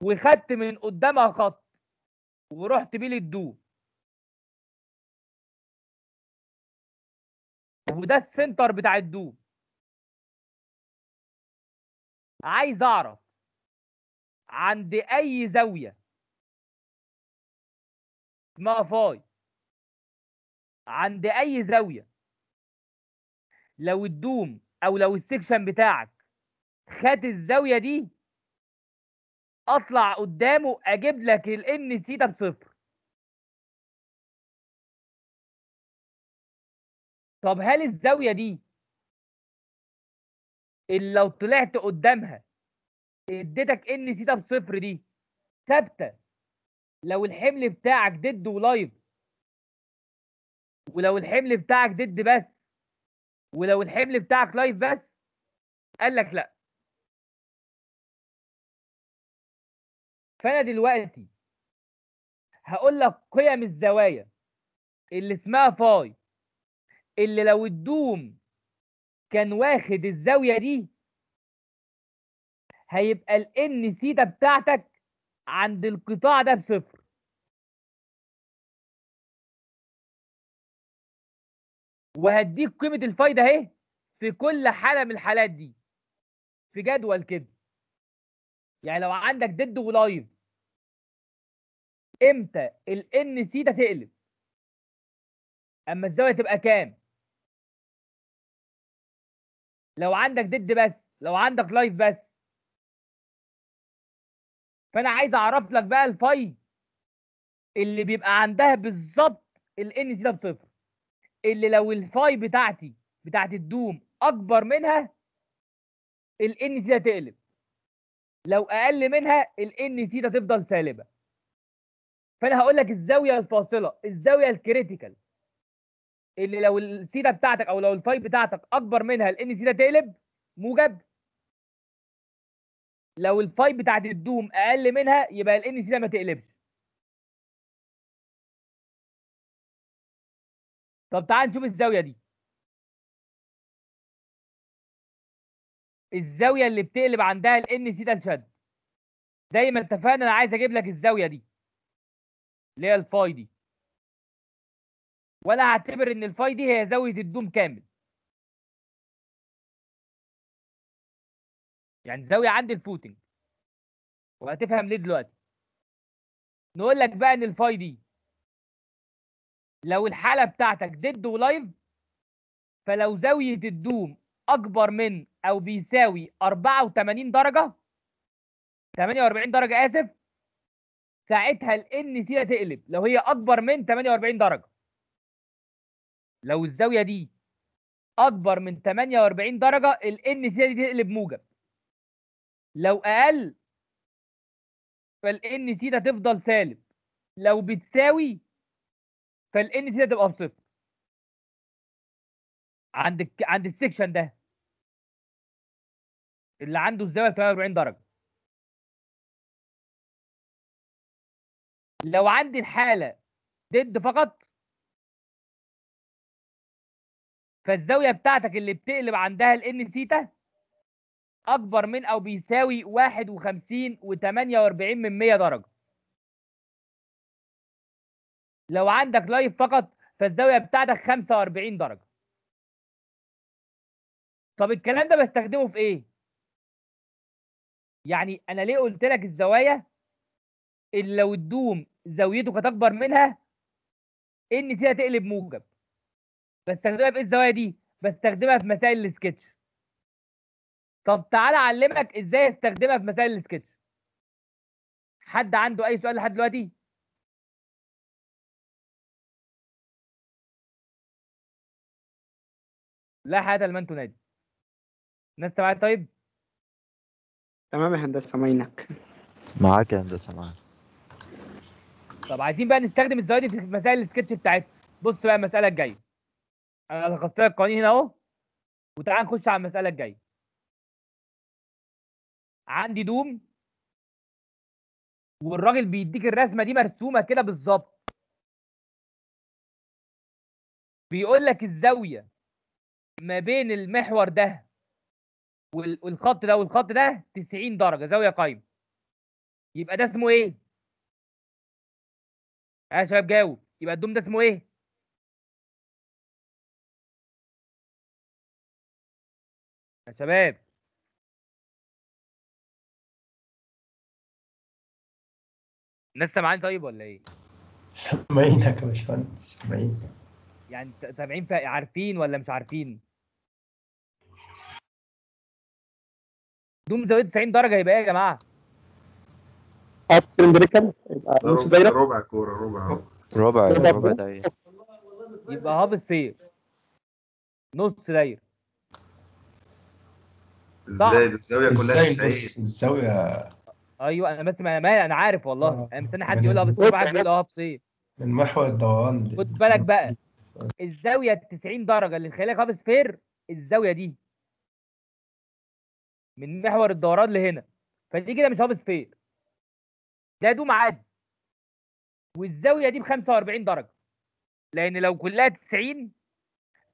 وخدت من قدامها خط ورحت بيه للدو وده السنتر بتاع الدو عايز اعرف عند اي زاويه اسمها فاي عند اي زاويه لو الدوم او لو السكشن بتاعك خد الزاويه دي اطلع قدامه اجيب لك الان سيتا بصفر طب هل الزاويه دي اللي لو طلعت قدامها اديتك ان سيتا بصفر دي ثابته لو الحمل بتاعك ديد ولايف ولو الحمل بتاعك ديد بس ولو الحمل بتاعك لايف بس قال لك لا فانا دلوقتي هقول لك قيم الزوايا اللي اسمها فاي اللي لو الدوم كان واخد الزاويه دي هيبقى الان سيتا بتاعتك عند القطاع ده بصفر وهديك قيمه الفايده اهي في كل حاله من الحالات دي في جدول كده يعني لو عندك ديد ولايف امتى ال ان سي ده تقلب اما الزاويه تبقى كام لو عندك ديد بس لو عندك لايف بس فانا عايز اعرف لك بقى الفاي اللي بيبقى عندها بالظبط ال ان سي ده بصفر اللي لو الفاي بتاعتي بتاعت الدوم اكبر منها الان سي هتقلب لو اقل منها الان سي هتفضل سالبه فانا هقول لك الزاويه الفاصله الزاويه الكريتيكال اللي لو السيده بتاعتك او لو الفاي بتاعتك اكبر منها الان سي تقلب موجب لو الفاي بتاعت الدوم اقل منها يبقى الان سي ما تقلبش طب تعال نشوف الزاويه دي الزاويه اللي بتقلب عندها الان سي ده الشد زي ما اتفقنا انا عايز اجيب لك الزاويه دي اللي هي الفاي دي وانا هعتبر ان الفاي دي هي زاويه الدوم كامل يعني زاويه عند الفوتنج وهتفهم ليه دلوقتي نقول لك بقى ان الفاي دي لو الحالة بتاعتك ديد ولايف فلو زاويه الدوم اكبر من او بيساوي 84 درجه 48 درجه اسف ساعتها الان سي هتقلب لو هي اكبر من 48 درجه لو الزاويه دي اكبر من 48 درجه الان سي دي تقلب موجب لو اقل فالان سي ده تفضل سالب لو بتساوي فالان تي تبقى بصفر عند عند السكشن ده اللي عنده الزاويه 48 درجه لو عندي الحاله ضد فقط فالزاويه بتاعتك اللي بتقلب عندها الان ثيتا اكبر من او بيساوي 51 و48 من 100 درجه لو عندك لايف فقط فالزاويه بتاعتك 45 درجه طب الكلام ده بستخدمه في ايه يعني انا ليه قلت لك الزوايا اللي لو الدوم زاويته كانت اكبر منها ان فيها تقلب موجب بستخدمها في ايه الزوايا دي بستخدمها في مسائل السكتش طب تعالى اعلمك ازاي استخدمها في مسائل السكتش حد عنده اي سؤال لحد دلوقتي لا حياة لمن تنادي الناس تبعي طيب تمام يا هندسه ماينك معاك يا هندسه معاك طب عايزين بقى نستخدم دي في مسائل السكتش بتاعتنا بص بقى المساله الجايه انا لخصت لك القوانين هنا اهو وتعالى نخش على المساله الجايه عندي دوم والراجل بيديك الرسمه دي مرسومه كده بالظبط بيقول لك الزاويه ما بين المحور ده والخط ده والخط ده 90 درجه زاويه قايمه يبقى ده اسمه ايه يا شباب جاوب يبقى الدوم ده اسمه ايه يا شباب الناس سامعاني طيب ولا ايه سامعينك يا باشمهندس سامعينك يعني تابعين عارفين ولا مش عارفين دوم زاويه 90 درجه يبقى ايه يا جماعه؟ اب سلندريكال يبقى نص دايره ربع كوره ربع ربع ربع دايره يبقى هاب سفير نص دايره ازاي الزاويه كلها ازاي الزاويه ايوه انا بس ما انا انا عارف والله آه. انا مستني حد يقول هاب سفير واحد يقول هاب سفير من محور الدوران خد بالك بقى الزاويه 90 درجه اللي تخليك حافظ فير الزاويه دي من محور الدوران لهنا فدي كده مش حافظ فير ده دوم عادي والزاويه دي ب 45 درجه لان لو كلها 90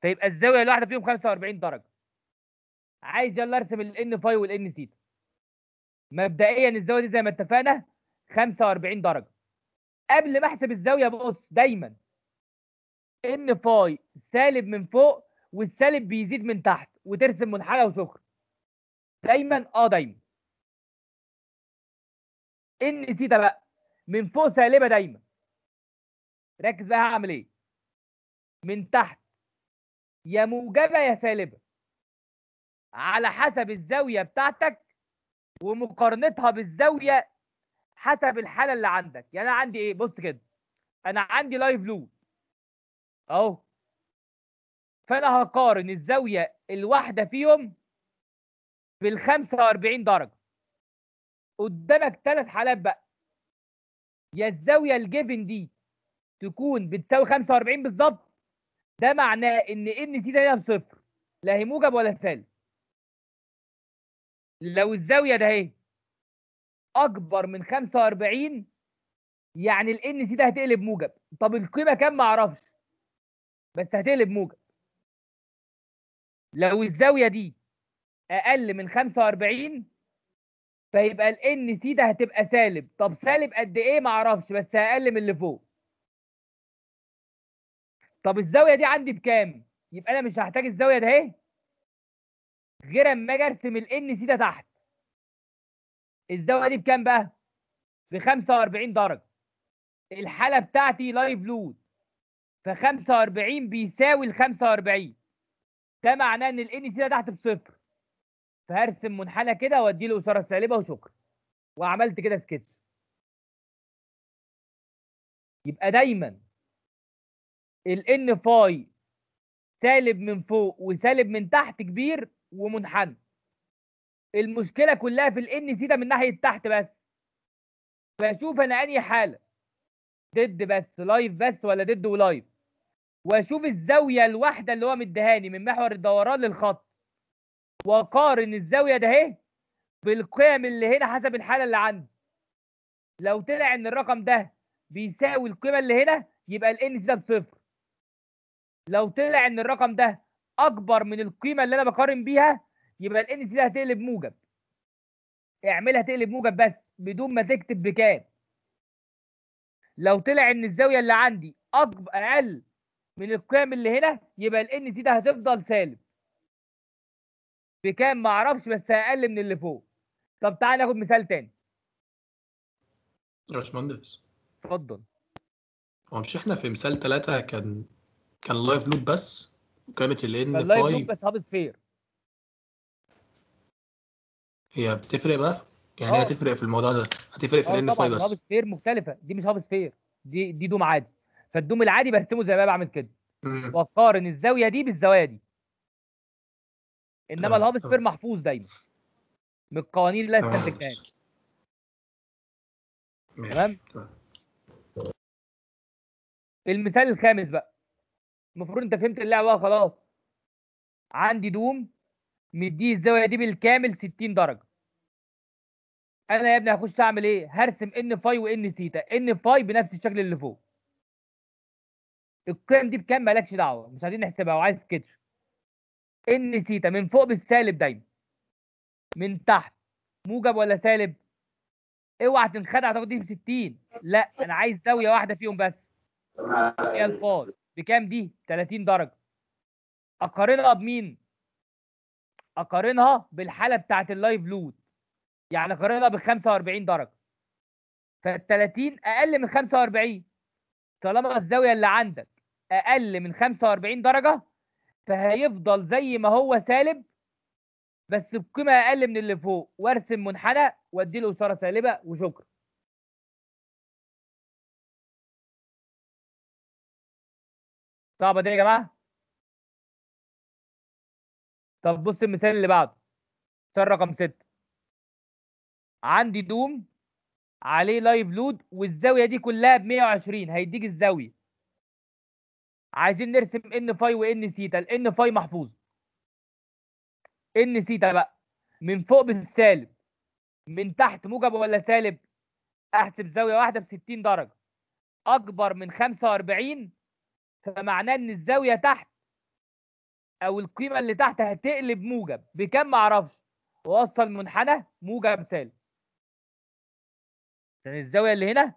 فيبقى الزاويه الواحده فيهم 45 درجه عايز يلا ارسم الان فاي والان سيتا مبدئيا الزاويه دي زي ما اتفقنا 45 درجه قبل ما احسب الزاويه بص دايما ان فاي سالب من فوق والسالب بيزيد من تحت وترسم منحنى وشكر دايما اه دايما ان سيتا بقى من فوق سالبه دايما ركز بقى هعمل ايه من تحت يا موجبه يا سالبه على حسب الزاويه بتاعتك ومقارنتها بالزاويه حسب الحاله اللي عندك يعني انا عندي ايه بص كده انا عندي لايف لود اهو فانا هقارن الزاويه الواحده فيهم بال 45 درجه قدامك ثلاث حالات بقى يا الزاويه الجيفن دي تكون بتساوي 45 بالظبط ده معناه ان ان سي ده بصفر لا هي موجب ولا سالب لو الزاويه ده اهي اكبر من 45 يعني الان سي ده هتقلب موجب طب القيمه كام ما اعرفش بس هتقلب موجب لو الزاويه دي اقل من 45 فيبقى ان سي ده هتبقى سالب طب سالب قد ايه معرفش بس اقل من اللي فوق طب الزاويه دي عندي بكام يبقى انا مش هحتاج الزاويه ده ايه غير اما اجي ارسم ان سي ده تحت الزاويه دي بكام بقى ب 45 درجه الحاله بتاعتي لايف لود ف 45 بيساوي ال 45 ده معناه ان ال ان سي ده تحت بصفر فهرسم منحنى كده وادي له اشاره سالبه وشكرا وعملت كده سكتش يبقى دايما ال ان فاي سالب من فوق وسالب من تحت كبير ومنحنى المشكله كلها في ال ان سي ده من ناحيه تحت بس فاشوف انا انهي حاله ديد بس لايف بس ولا ديد ولايف واشوف الزاويه الواحده اللي هو مدهاني من محور الدوران للخط واقارن الزاويه ده اهي بالقيم اللي هنا حسب الحاله اللي عندي لو طلع ان الرقم ده بيساوي القيمه اللي هنا يبقى الان سي ده بصفر لو طلع ان الرقم ده اكبر من القيمه اللي انا بقارن بيها يبقى الان سي ده هتقلب موجب اعملها تقلب موجب بس بدون ما تكتب بكام لو طلع ان الزاويه اللي عندي اكبر اقل من القيم اللي هنا يبقى الان سي ده هتفضل سالب بكام ما اعرفش بس اقل من اللي فوق طب تعال ناخد مثال تاني يا باشمهندس اتفضل هو مش احنا في مثال ثلاثة كان كان لايف لوب بس وكانت ال ان فاي لايف لوب بس هاب فير هي بتفرق بقى يعني أوه. هتفرق في الموضوع ده هتفرق في آه الان فاي بس هاب سفير مختلفه دي مش هاب سفير دي دي دوم عادي فالدوم العادي برسمه زي ما بعمل كده وقارن الزاويه دي بالزوايا دي انما الهاب سفير محفوظ دايما من القوانين اللي استنتجناها تمام المثال الخامس بقى المفروض انت فهمت اللعبه خلاص عندي دوم مديه الزاويه دي بالكامل 60 درجه انا يا ابني هخش اعمل ايه هرسم ان فاي وان سيتا ان فاي بنفس الشكل اللي فوق القيم دي بكام مالكش دعوه مش عايزين نحسبها وعايز سكتش ان سيتا من فوق بالسالب دايما من تحت موجب ولا سالب اوعى تنخدع تاخد دي ب 60 لا انا عايز زاويه واحده فيهم بس هي الفاظ بكام دي 30 درجه اقارنها بمين اقارنها بالحاله بتاعه اللايف لود يعني قارنها ب 45 درجه فال 30 اقل من 45 طالما الزاويه اللي عندك اقل من 45 درجه فهيفضل زي ما هو سالب بس بقيمه اقل من اللي فوق وارسم منحنى وادي له اشاره سالبه وشكرا صعبه دي يا جماعه طب بص المثال اللي بعده مثال رقم 6 عندي دوم عليه لايف لود والزاويه دي كلها ب 120 هيديك الزاويه عايزين نرسم ان فاي وان سيتا الان فاي محفوظ ان سيتا بقى من فوق بالسالب من تحت موجب ولا سالب احسب زاويه واحده ب 60 درجه اكبر من 45 فمعناه ان الزاويه تحت او القيمه اللي تحت هتقلب موجب بكام معرفش وصل منحنى موجب سالب لان يعني الزاويه اللي هنا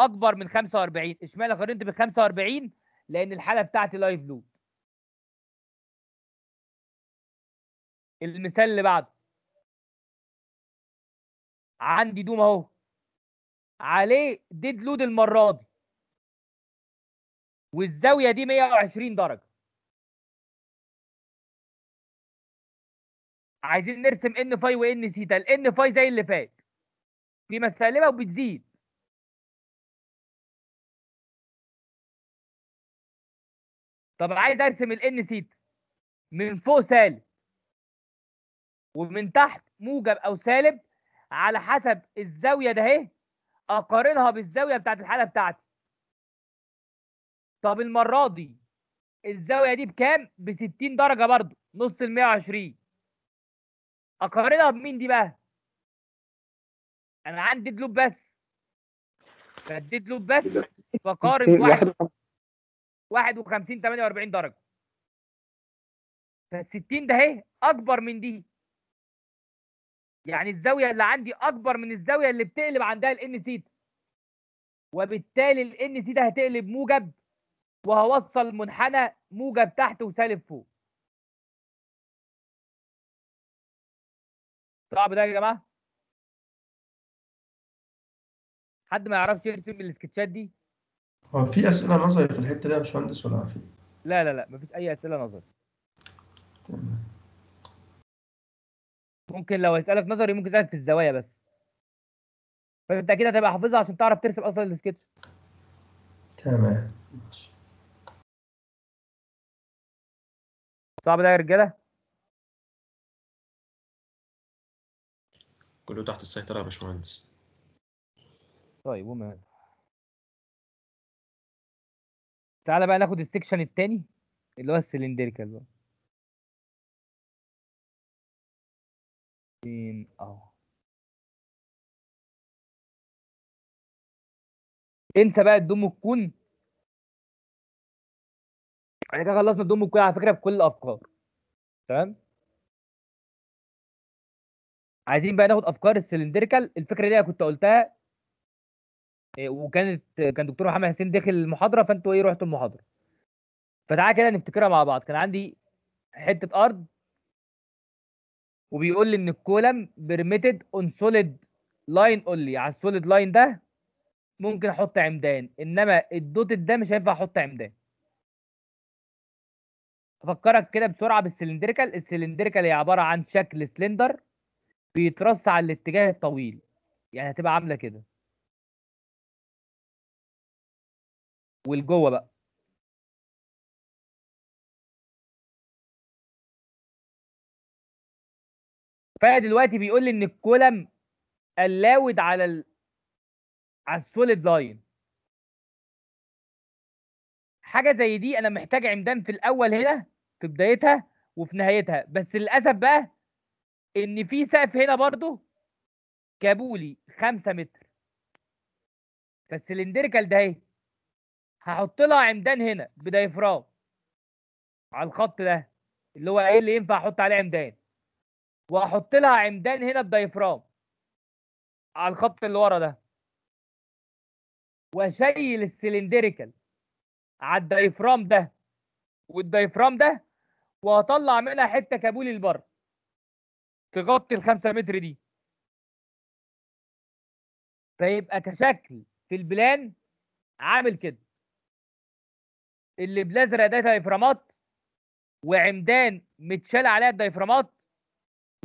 اكبر من 45 اشمعنى قارنت ب 45 لان الحاله بتاعتي لايف لوب المثال اللي بعده عندي دوم اهو عليه ديد لود المره دي والزاويه دي 120 درجه عايزين نرسم ان فاي وان سيتا الان فاي زي اللي فات في سالبة وبتزيد طب عايز ارسم الان سيتا من فوق سالب ومن تحت موجب او سالب على حسب الزاويه ده اهي اقارنها بالزاويه بتاعت الحاله بتاعتي طب المره دي الزاويه دي بكام ب 60 درجه برضو نص ال 120 اقارنها بمين دي بقى انا عندي دلوب بس فديت لوب بس فقارب إيه إيه، واحد 51 48 درجه فال 60 ده اهي اكبر من دي يعني الزاويه اللي عندي اكبر من الزاويه اللي بتقلب عندها الان سيتا وبالتالي الان سيتا هتقلب موجب وهوصل منحنى موجب تحت وسالب فوق صعب ده يا جماعه حد ما يعرفش يرسم السكتشات دي هو في اسئله نظري في الحته دي يا باشمهندس ولا في لا لا لا مفيش اي اسئله نظري ممكن لو هيسالك نظري ممكن يسالك في الزوايا بس فانت اكيد هتبقى حافظها عشان تعرف ترسم اصلا السكتش تمام صعب ده يا رجاله كله تحت السيطره يا باشمهندس طيب وما تعالى بقى ناخد السكشن الثاني اللي هو السلندريكال بقى فين اهو انسى بقى الدم الكون احنا كده خلصنا الدم الكون على فكره بكل الافكار تمام عايزين بقى ناخد افكار السلندريكال الفكره دي انا كنت قلتها آه، وكانت كان دكتور محمد حسين داخل المحاضره فانتوا ايه رحتوا المحاضره فتعالى كده نفتكرها مع بعض كان عندي حته ارض وبيقول لي ان الكولم بيرميتد اون سوليد لاين اونلي على السوليد لاين ده ممكن احط عمدان انما الدوتد ده مش هينفع احط عمدان افكرك كده بسرعه بالسلندريكال السلندريكال هي عباره عن شكل سلندر بيترص على الاتجاه الطويل يعني هتبقى عامله كده والجوه بقى دلوقتي بيقول لي ان الكولم اللاود على ال... على السوليد لاين حاجه زي دي انا محتاج عمدان في الاول هنا في بدايتها وفي نهايتها بس للاسف بقى ان في سقف هنا برضو كابولي 5 متر فالسلندريكال ده اهي هحط لها عمدان هنا بدايفرام على الخط ده اللي هو ايه اللي ينفع احط عليه عمدان وهحط لها عمدان هنا بدايفرام على الخط اللي ورا ده واشيل السلندريكال على الدايفرام ده والدايفرام ده واطلع منها حته كابولي لبره تغطي الخمسة متر دي فيبقى كشكل في البلان عامل كده اللي بلازرة ده دايفرامات وعمدان متشال عليها الدايفرامات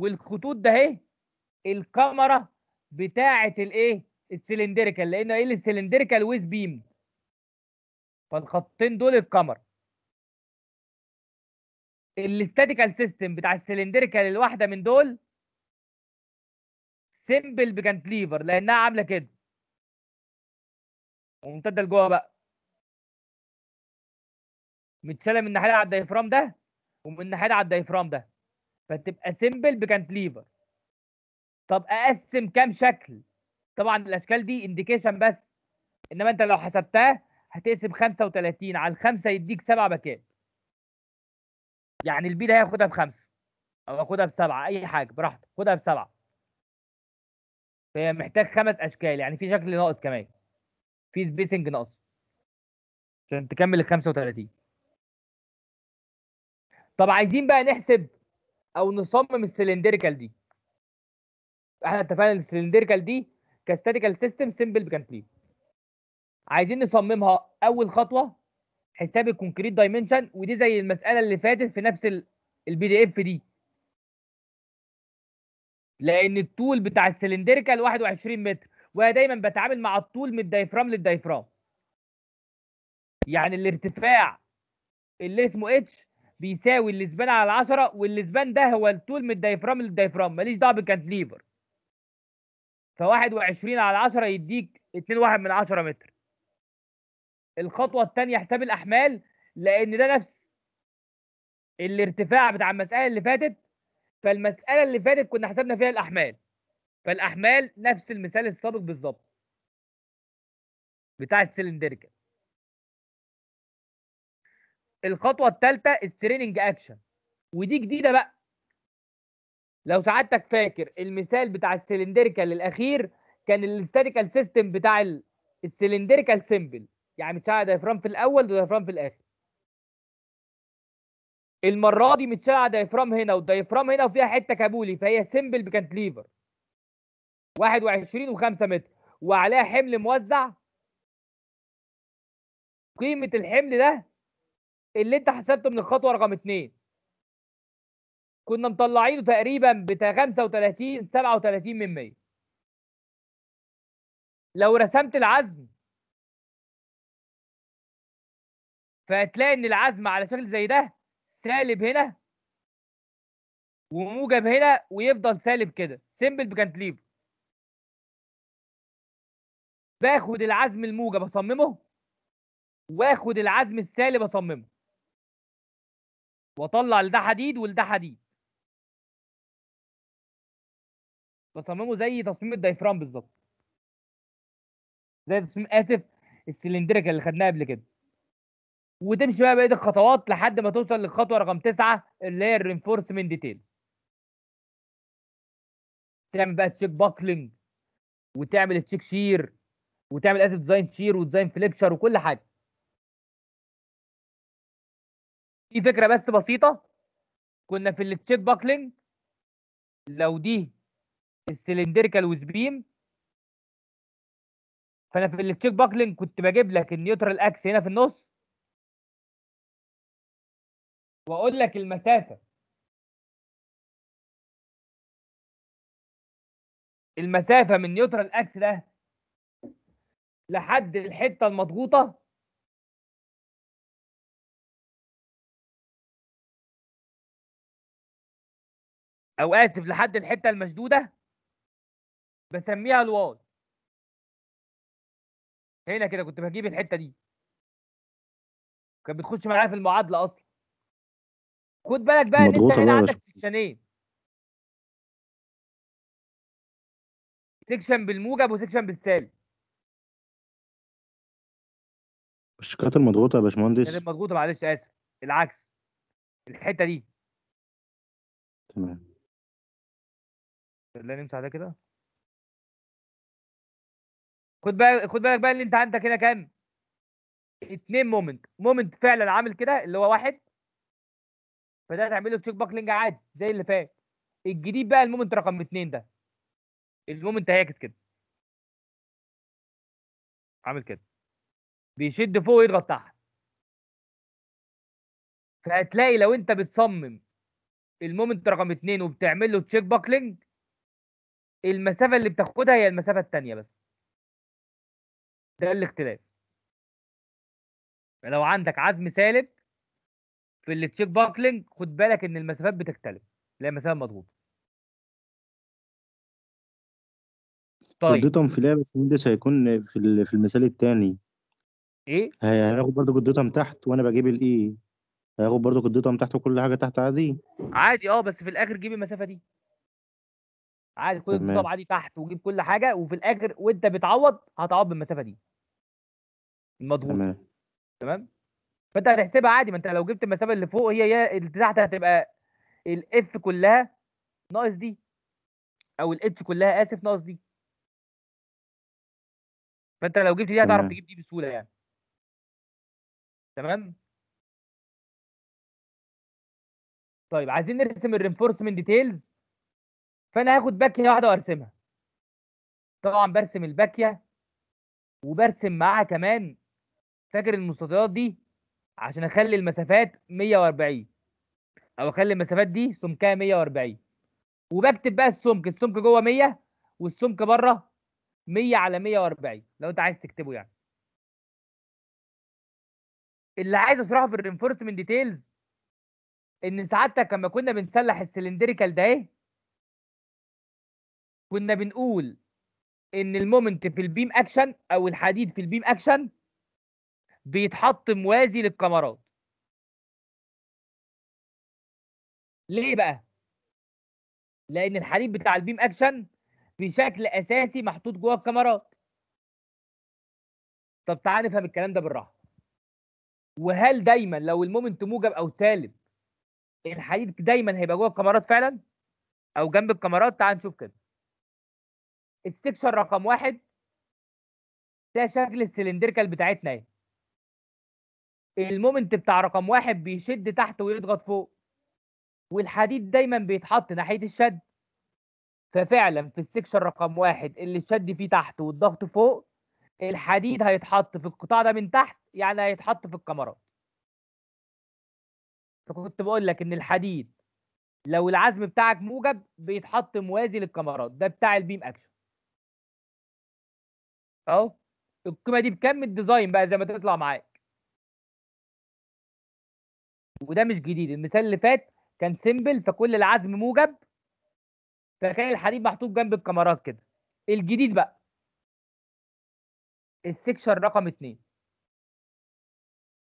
والخطوط ده اهي الكاميرا بتاعه الايه السلندريكال لان ايه السلندريكال ويز بيم فالخطين دول الكاميرا الاستاتيكال سيستم بتاع السلندريكال الواحده من دول سيمبل بكانتليفر لانها عامله كده وممتده لجوه بقى متشاله من ناحيه على الدايفرام ده ومن ناحيه على الدايفرام ده فتبقى سمبل بكانتليفر طب اقسم كام شكل طبعا الاشكال دي انديكيشن بس انما انت لو حسبتها هتقسم 35 على الخمسه يديك 7 باكات يعني البي ده هياخدها بخمسه او هاخدها بسبعه اي حاجه براحتك خدها بسبعه فهي محتاج خمس اشكال يعني في شكل ناقص كمان في سبيسنج ناقص عشان تكمل ال 35 طب عايزين بقى نحسب او نصمم السلندريكال دي احنا اتفقنا السلندريكال دي كاستاتيكال سيستم سمبل بكمبليت عايزين نصممها اول خطوه حساب الكونكريت دايمنشن ودي زي المساله اللي فاتت في نفس البي دي اف دي لان الطول بتاع السلندريكال 21 متر وانا دايما بتعامل مع الطول من الدايفرام للدايفرام يعني الارتفاع اللي اسمه اتش بيساوي الاسبان على 10 والاسبان ده هو الطول من الدايفرام للدايفرام ماليش دعوه بالكانتليفر ف 21 على 10 يديك 2.1 من 10 متر الخطوه الثانيه حساب الاحمال لان ده نفس الارتفاع بتاع المساله اللي فاتت فالمساله اللي فاتت كنا حسبنا فيها الاحمال فالاحمال نفس المثال السابق بالظبط بتاع السلندريكال الخطوه الثالثه ستريننج اكشن ودي جديده بقى لو سعادتك فاكر المثال بتاع السلندريكال الاخير كان الاستاتيكال سيستم بتاع السلندريكال سيمبل يعني متشعل دايفرام في الاول ودايفرام في الاخر المره دي متشعل دايفرام هنا والدايفرام هنا وفيها حته كابولي فهي سيمبل بكانتليفر 21 و5 متر وعليها حمل موزع قيمه الحمل ده اللي انت حسبته من الخطوه رقم اثنين كنا مطلعينه تقريبا بتاع 35 37 من 100 لو رسمت العزم فهتلاقي ان العزم على شكل زي ده سالب هنا وموجب هنا ويفضل سالب كده سيمبل بكانتليفر باخد العزم الموجب اصممه واخد العزم السالب اصممه واطلع لده حديد ولده حديد بصممه زي تصميم الدايفرام بالظبط زي تصميم اسف السلندريك اللي خدناها قبل كده وتمشي بقى بقيه الخطوات لحد ما توصل للخطوه رقم تسعة اللي هي الرينفورسمنت ديتيل تعمل بقى تشيك باكلينج وتعمل تشيك شير وتعمل اسف ديزاين شير وديزاين فليكشر وكل حاجه في فكره بس بسيطه كنا في التشيك باكلينج لو دي السلندريكال بيم فانا في التشيك باكلينج كنت بجيب لك النيوترال اكس هنا في النص واقول لك المسافه المسافه من نيوترال اكس ده لحد الحته المضغوطه او اسف لحد الحته المشدوده بسميها الواي هنا كده كنت بجيب الحته دي كانت بتخش معايا في المعادله اصلا خد بالك بقى ان انت هنا عندك سكشنين سكشن بالموجب وسكشن بالسالب مش كاتر المضغوطه يا باشمهندس كانت المضغوطه معلش اسف العكس الحته دي تمام خلينا نمسح ده كده خد بالك خد بالك بقى اللي انت عندك هنا كام؟ اتنين مومنت مومنت فعلا عامل كده اللي هو واحد فده هتعمل له تشيك باكلينج عادي زي اللي فات الجديد بقى المومنت رقم اتنين ده المومنت هيعكس كده عامل كده بيشد فوق ويضغط تحت فهتلاقي لو انت بتصمم المومنت رقم اتنين وبتعمل له تشيك باكلينج المسافه اللي بتاخدها هي المسافه الثانيه بس ده الاختلاف لو عندك عزم سالب في التشيك باكلينج خد بالك ان المسافات بتختلف لا مسافه مضغوطه طيب جدتهم في لعبه باشمهندس هيكون في في المثال الثاني ايه هياخد برضه جدتهم تحت وانا بجيب الايه e. هياخد برضه جدتهم تحت وكل حاجه تحت عادي عادي اه بس في الاخر جيب المسافه دي عادي خد الطبعه دي تحت وجيب كل حاجه وفي الاخر وانت بتعوض هتعوض بالمسافه دي المضغوط تمام تمام فانت هتحسبها عادي ما انت لو جبت المسافه اللي فوق هي هي اللي تحت هتبقى الاف كلها ناقص دي او الاتش كلها اسف ناقص دي فانت لو جبت دي هتعرف تجيب دي بسهوله يعني تمام طيب عايزين نرسم الرينفورسمنت ديتيلز فانا هاخد باكيه واحده وارسمها طبعا برسم الباكيه وبرسم معاها كمان فاكر المستطيلات دي عشان اخلي المسافات 140 او اخلي المسافات دي سمكها 140 وبكتب بقى السمك السمك جوه 100 والسمك بره 100 على 140 لو انت عايز تكتبه يعني اللي عايز اشرحه في الرينفورسمنت ديتيلز ان سعادتك لما كنا بنسلح السلندريكال ده ايه كنا بنقول ان المومنت في البيم اكشن او الحديد في البيم اكشن بيتحط موازي للكاميرات ليه بقى لان الحديد بتاع البيم اكشن بشكل اساسي محطوط جوه الكاميرات طب تعالى نفهم الكلام ده بالراحه وهل دايما لو المومنت موجب او سالب الحديد دايما هيبقى جوه الكاميرات فعلا او جنب الكاميرات تعال نشوف كده السكشن رقم واحد ده شكل السلندركال بتاعتنا اهي المومنت بتاع رقم واحد بيشد تحت ويضغط فوق والحديد دايما بيتحط ناحيه الشد ففعلا في السكشن رقم واحد اللي الشد فيه تحت والضغط فوق الحديد هيتحط في القطاع ده من تحت يعني هيتحط في الكاميرات فكنت بقول لك ان الحديد لو العزم بتاعك موجب بيتحط موازي للكاميرات ده بتاع البيم اكشن اهو القيمه دي بكم الديزاين بقى زي ما تطلع معاك وده مش جديد المثال اللي فات كان سيمبل فكل العزم موجب فكان الحديد محطوط جنب الكاميرات كده الجديد بقى السكشن رقم اتنين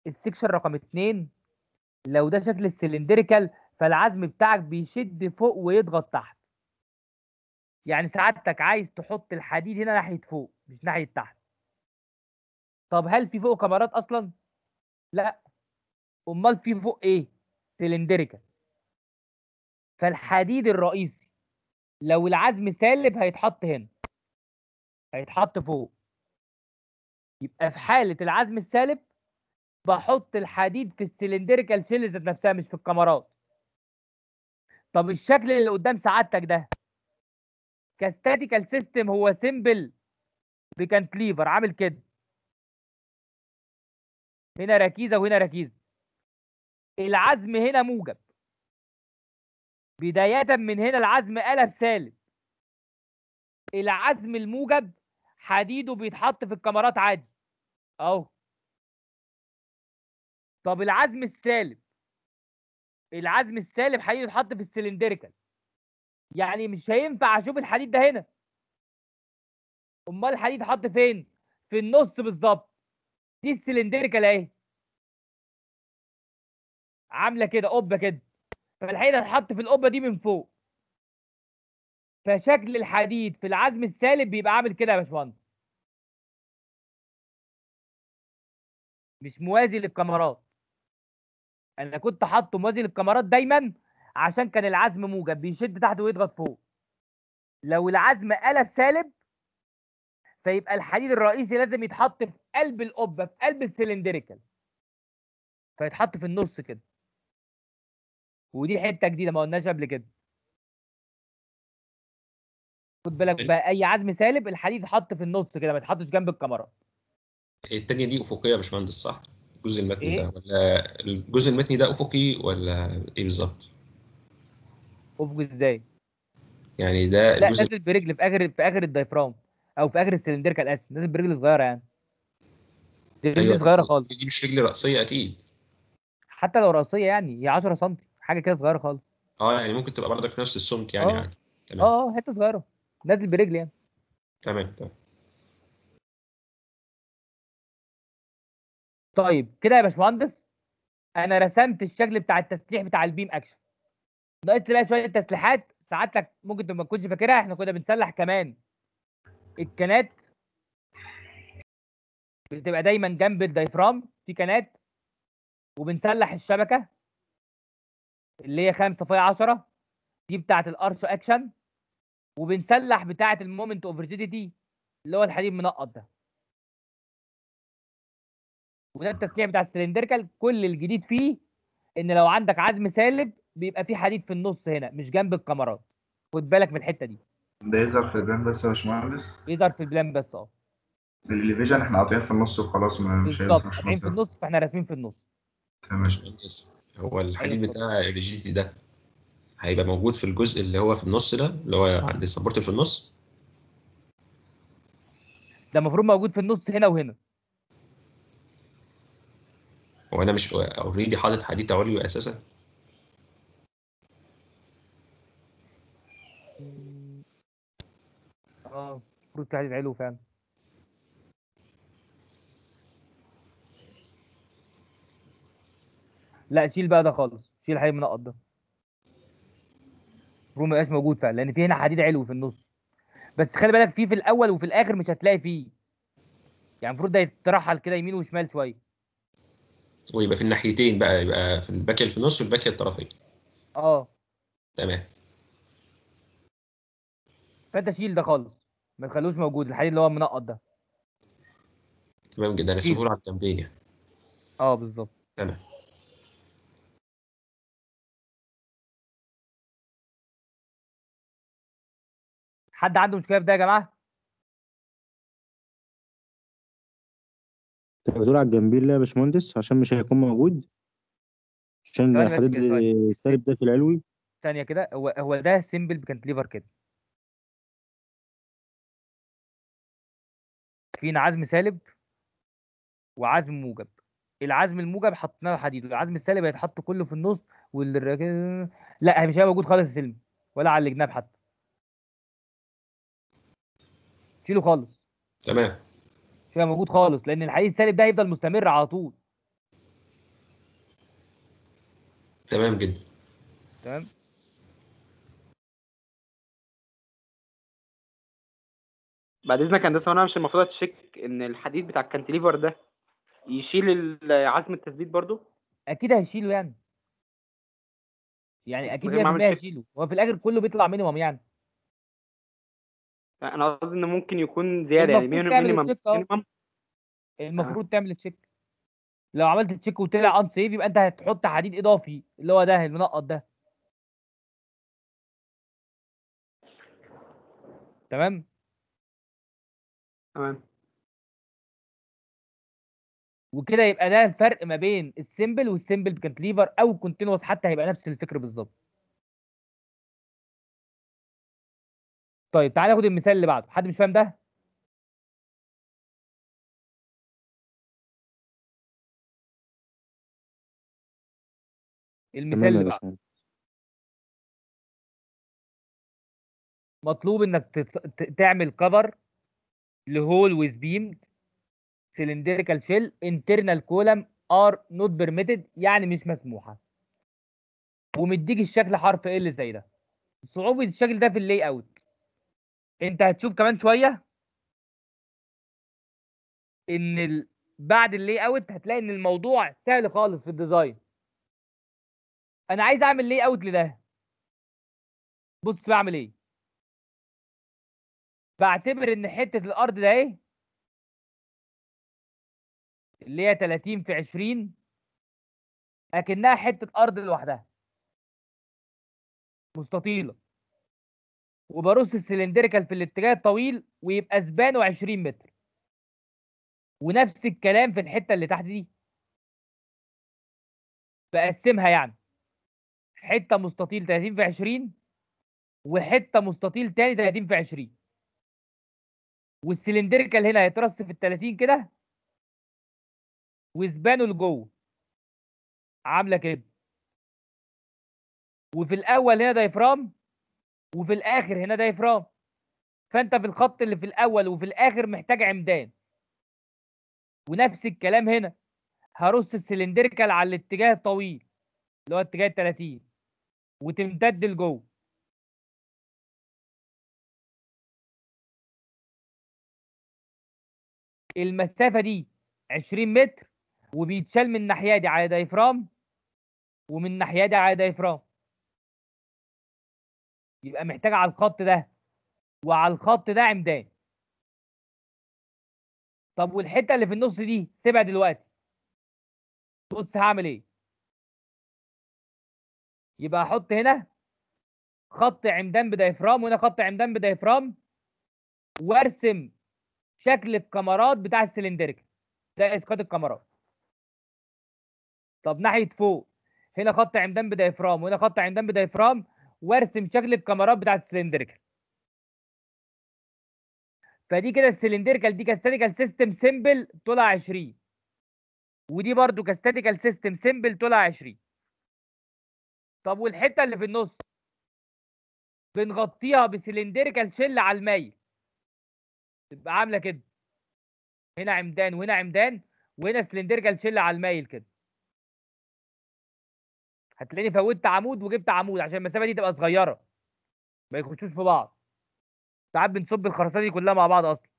السكشن رقم اتنين لو ده شكل السلندريكال فالعزم بتاعك بيشد فوق ويضغط تحت يعني سعادتك عايز تحط الحديد هنا ناحيه فوق مش ناحيه تحت طب هل في فوق كاميرات اصلا لا امال في فوق ايه سلندريكال فالحديد الرئيسي لو العزم سالب هيتحط هنا هيتحط فوق يبقى في حاله العزم السالب بحط الحديد في السلندريكال سيلز ذات نفسها مش في الكاميرات طب الشكل اللي قدام سعادتك ده كاستاتيكال سيستم هو سيمبل ليفر عامل كده هنا ركيزه وهنا ركيزه العزم هنا موجب بدايه من هنا العزم قلب سالب العزم الموجب حديده بيتحط في الكاميرات عادي اهو طب العزم السالب العزم السالب حديده يتحط في السلندريكال يعني مش هينفع اشوف الحديد ده هنا امال الحديد اتحط فين في النص بالظبط دي السلندريكال اهي عامله كده قبه كده فالحديد هتحط في القبه دي من فوق فشكل الحديد في العزم السالب بيبقى عامل كده يا باشمهندس مش موازي للكاميرات انا كنت حاطه موازي للكاميرات دايما عشان كان العزم موجب بيشد تحت ويضغط فوق لو العزم قلب سالب فيبقى الحديد الرئيسي لازم يتحط في قلب القبه في قلب السلندريكال فيتحط في النص كده ودي حته جديده ما قلناش قبل كده خد بالك إيه؟ بقى اي عزم سالب الحديد يتحط في النص كده ما يتحطش جنب الكاميرا التانية دي افقيه يا باشمهندس صح الجزء المتني إيه؟ ده ولا الجزء المتني ده افقي ولا ايه بالظبط افقي ازاي يعني ده لا الجزء... نازل برجل في اخر في اخر الدايفرام او في اخر كان اسف نازل برجل صغيره يعني رجل أيوة صغيره خالص دي مش رجل راسيه اكيد حتى لو راسيه يعني هي 10 سم حاجه كده صغيره خالص اه يعني ممكن تبقى برضك نفس السمك يعني اه يعني. تمام. آه،, اه حته صغيره نازل برجل يعني تمام تمام طيب كده يا باشمهندس انا رسمت الشكل بتاع التسليح بتاع البيم اكشن ناقص بقى شويه تسليحات ساعات لك ممكن ما تكونش فاكرها احنا كنا بنسلح كمان الكنات بتبقى دايما جنب الدايفرام في كنات وبنسلح الشبكه اللي هي 5 في 10 دي بتاعه الارس اكشن وبنسلح بتاعه المومنت اوف ريجيديتي اللي هو الحديد منقط ده وده التسليح بتاع السلندركال كل الجديد فيه ان لو عندك عزم سالب بيبقى في حديد في النص هنا مش جنب الكاميرات خد بالك من الحته دي ده يظهر في البلان بس يا باشمهندس بيظهر في البلان بس اه الاليفيجن احنا قاطعين في النص وخلاص مش بالظبط قاطعين في النص فاحنا راسمين في النص تمام هو الحديد بتاع الريجيتي ده هيبقى موجود في الجزء اللي هو في النص ده اللي هو عند السبورت في النص ده المفروض موجود في النص هنا وهنا هو انا مش اوريدي حاطط حديد تعالي اساسا المفروض في حاجه تعيله فعلا لا شيل بقى ده خالص شيل حي منقط ده المفروض ما يبقاش موجود فعلا لان في هنا حديد علو في النص بس خلي بالك في في الاول وفي الاخر مش هتلاقي فيه يعني المفروض ده يترحل كده يمين وشمال شويه ويبقى في الناحيتين بقى يبقى في اللي في النص والباك الطرفي اه تمام فانت شيل ده خالص ما تخلوش موجود الحديد اللي هو منقط ده تمام جدا هيسيبوه على الكامبينيا يعني اه بالظبط تمام حد عنده مشكله في ده يا جماعه انت بتقول على الجنبين ليه يا باشمهندس عشان مش هيكون موجود عشان الحديد السالب ده في العلوي ثانيه كده هو هو ده سيمبل بكانتليفر كده فينا عزم سالب وعزم موجب العزم الموجب حطينا له حديد والعزم السالب هيتحط كله في النص وال لا مش هيبقى موجود خالص السلم ولا على الجناب حتى شيله خالص تمام مش هيبقى موجود خالص لان الحديد السالب ده هيفضل مستمر على طول تمام جدا تمام بعد اذنك هندسه وانا مش المفروض اتشيك ان الحديد بتاع الكانتليفر ده يشيل عزم التثبيت برضو اكيد هيشيله يعني يعني اكيد 100% طيب، هيشيله هو في الاخر كله بيطلع مينيمم يعني انا قصدي ان ممكن يكون زياده يعني مينيمم مينيمم المفروض آه. تعمل تشيك لو عملت تشيك وطلع ان سيف يبقى انت هتحط حديد اضافي اللي هو ده المنقط ده تمام تمام وكده يبقى ده الفرق ما بين السيمبل والسيمبل بكانتليفر او كونتينوس حتى هيبقى نفس الفكر بالظبط طيب تعالى ناخد المثال اللي بعده حد مش فاهم ده المثال اللي بعده مطلوب انك تعمل كفر ويز بيم سلندريكال شيل internal كولم ار نوت بيرميتد يعني مش مسموحه ومديك الشكل حرف ال زي ده صعوبه الشكل ده في اللاي اوت انت هتشوف كمان شويه ان ال... بعد اللاي اوت هتلاقي ان الموضوع سهل خالص في الديزاين انا عايز اعمل لاي اوت لده بص بعمل ايه بعتبر ان حته الارض ده ايه اللي هي 30 في 20 اكنها حته ارض لوحدها مستطيله وبرص السلندريكال في الاتجاه الطويل ويبقى سبانه 20 متر ونفس الكلام في الحته اللي تحت دي بقسمها يعني حته مستطيل 30 في 20 وحته مستطيل تاني 30 في 20 والسلندريكال هنا هيترص في ال 30 كده وزبانه لجوه عامله كده وفي الاول هنا دايفرام وفي الاخر هنا دايفرام فانت في الخط اللي في الاول وفي الاخر محتاج عمدان ونفس الكلام هنا هرص السلندريكال على الاتجاه الطويل اللي هو اتجاه ال 30 وتمتد لجوه المسافه دي 20 متر وبيتشال من الناحيه دي على دايفرام ومن الناحيه دي على دايفرام يبقى محتاج على الخط ده وعلى الخط ده عمدان طب والحته اللي في النص دي سيبها دلوقتي بص هعمل ايه يبقى احط هنا خط عمدان بدايفرام وهنا خط عمدان بدايفرام وارسم شكل الكاميرات بتاع السلندريكال ده اسقاط الكاميرات طب ناحيه فوق هنا خط عمدان بدايفرام وهنا خط عمدان بدايفرام وارسم شكل الكاميرات بتاع السلندريكال فدي كده السلندريكال دي كاستاتيكال سيستم سيمبل طولها 20 ودي برضو كاستاتيكال سيستم سيمبل طولها 20 طب والحته اللي في النص بنغطيها بسلندريكال شل على المايل تبقى عامله كده هنا عمدان وهنا عمدان وهنا سلندرجه لشله على المايل كده هتلاقيني فوتت عمود وجبت عمود عشان المسافه دي تبقى صغيره ما يخشوش في بعض ساعات بنصب الخرسانه دي كلها مع بعض اصلا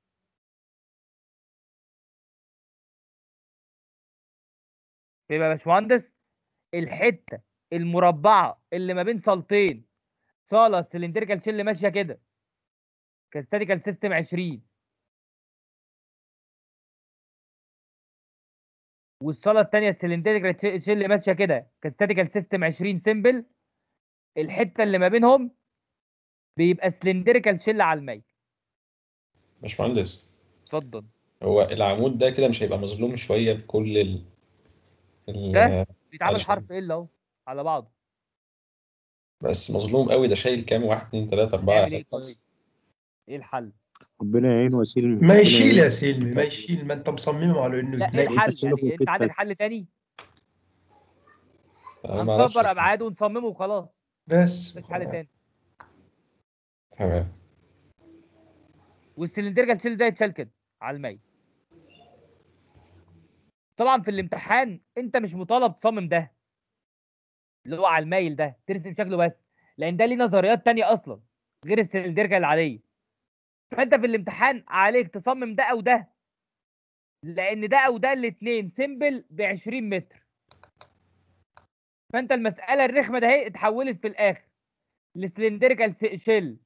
يبقى يا باشمهندس الحته المربعه اللي ما بين صالتين صاله سلندريكال شيل ماشيه كده كاستاتيكال سيستم 20 والصاله الثانيه السلندريكال كانت شيل ماشيه كده كاستاتيكال سيستم 20 سمبل الحته اللي ما بينهم بيبقى سلندريكال شيل على المية باشمهندس اتفضل هو العمود ده كده مش هيبقى مظلوم شويه بكل ال, ال... ده بيتعمل حرف ال اهو على بعضه بس مظلوم قوي ده شايل كام 1 2 3 4 5 ايه الحل؟ ربنا يعينه يا ما يشيل يا سلمي ما يشيل ما انت مصمم على انه لا ايه الحل يعني انت عندك حل تاني آه، هنكبر ابعاده ونصممه وخلاص بس مفيش حل تاني تمام والسلندرجه السيل ده كده على الميت طبعا في الامتحان انت مش مطالب تصمم ده اللي هو على المايل ده ترسم شكله بس لان ده ليه نظريات تانية اصلا غير السلندرجه العاديه فانت في الامتحان عليك تصمم ده او ده لان ده او ده الاثنين سيمبل ب 20 متر فانت المساله الرخمه ده هي اتحولت في الاخر لسلندريكال شيل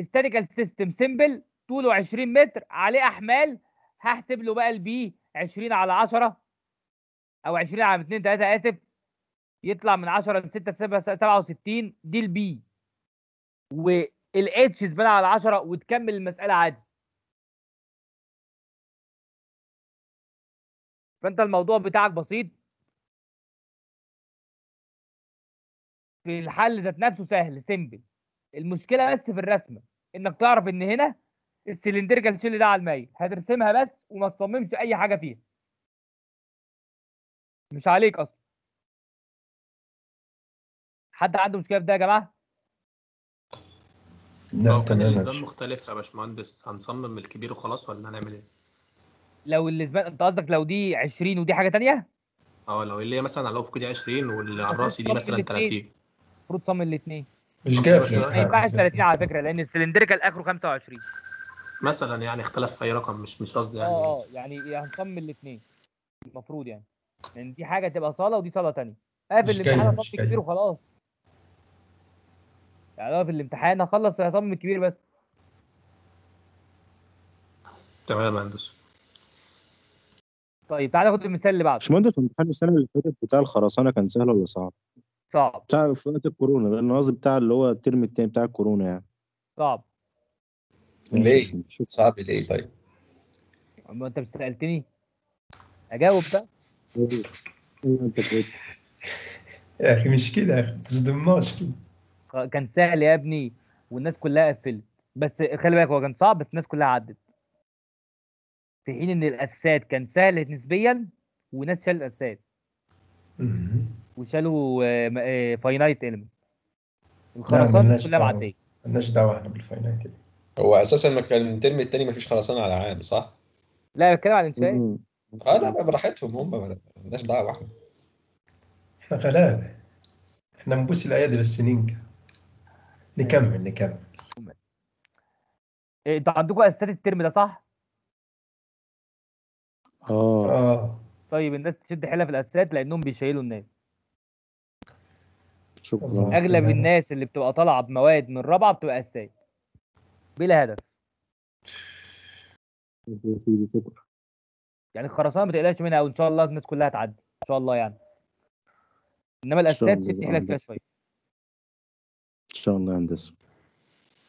استاتيكال سيستم سيمبل طوله 20 متر عليه احمال هحسب له بقى البي 20 على 10 او 20 على 2 3 اسف يطلع من 10 ل 6 67 دي البي و الاتش زباله على 10 وتكمل المساله عادي فانت الموضوع بتاعك بسيط في الحل ذات نفسه سهل سيمبل المشكله بس في الرسمه انك تعرف ان هنا السلندريكال شيل ده على الميه هترسمها بس وما تصممش اي حاجه فيها مش عليك اصلا حد عنده مشكله في ده يا جماعه لو اه، كان الاسبان مختلفه يا باشمهندس هنصمم الكبير وخلاص ولا هنعمل ايه؟ لو الاسبان انت قصدك لو دي 20 ودي حاجه تانية؟ اه لو اللي هي مثلا على الافق دي 20 واللي على الراس دي مثلا 30 المفروض تصمم الاثنين مش كافي ما ينفعش 30 على فكره لان السلندريكال اخره 25 مثلا يعني اختلف في اي رقم مش مش قصدي يعني اه, اه، يعني هنصمم الاثنين المفروض يعني لان يعني دي حاجه تبقى صاله ودي صاله ثانيه قابل الامتحان صف كبير وخلاص يعني في الامتحان هخلص العصام الكبير بس تمام يا مهندس طيب تعالى ناخد المثال اللي بعده باشمهندس امتحان السنه اللي فاتت بتاع الخرسانه كان سهل ولا صعب؟ صعب بتاع في وقت الكورونا لان قصدي بتاع اللي هو الترم الثاني بتاع الكورونا يعني صعب ليه؟ صعب ليه طيب؟ ما انت مش سالتني اجاوب بقى يا اخي مش كده يا اخي ما تصدمناش كده كان سهل يا ابني والناس كلها قفلت بس خلي بالك هو كان صعب بس الناس كلها عدت في حين ان الاساسات كان سهل نسبيا وناس شال الاساسات وشالوا فاينايت آه، المنت آه، الخرسانه كلها معديه مالناش دعوه احنا بالفاينايت هو اساسا ما كان الترم الثاني ما فيش خرسانه على عام صح؟ لا بتكلم عن الانشاء اه لا براحتهم هم مالناش دعوه احنا احنا غلابه احنا نبوس الايادي للسنين كده نكمل أيوة. نكمل إيه، انتوا عندكم اساسات الترم ده صح؟ اه اه طيب الناس تشد حيلها في الاساسات لانهم بيشيلوا الناس شكرا اغلب الناس اللي بتبقى طالعه بمواد من رابعه بتبقى اساسات بلا هدف شكرا يعني الخرسانه ما تقلقش منها وان شاء الله الناس كلها هتعدي ان شاء الله يعني انما الاساسات شد حيلك فيها شويه الشغل مهندس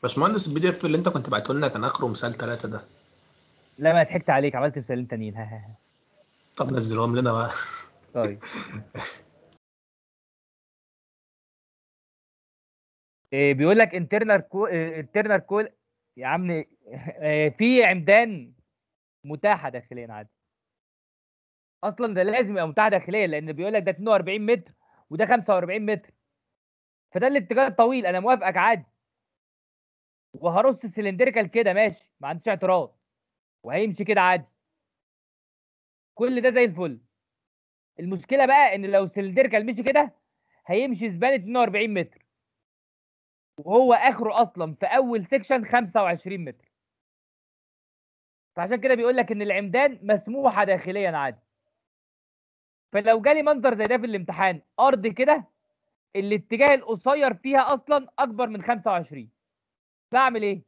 باشمهندس البي دي اف اللي انت كنت بعته لنا كان اخره مثال ثلاثه ده لا ما ضحكت عليك عملت مثالين تانيين طب نزلهم لنا بقى طيب آه، بيقول لك انترنال كول انترنال كول يا عم آه، في عمدان متاحه داخليا عادي اصلا ده لازم يبقى متاحه داخليا لان بيقول لك ده 42 متر وده 45 متر فده الاتجاه الطويل انا موافقك عادي وهرص السلندريكال كده ماشي ما عنديش اعتراض وهيمشي كده عادي كل ده زي الفل المشكله بقى ان لو السلندريكال مشي كده هيمشي زباله 42 متر وهو اخره اصلا في اول سيكشن 25 متر فعشان كده بيقول لك ان العمدان مسموحه داخليا عادي فلو جالي منظر زي ده في الامتحان ارض كده الاتجاه القصير فيها اصلا اكبر من 25 بعمل ايه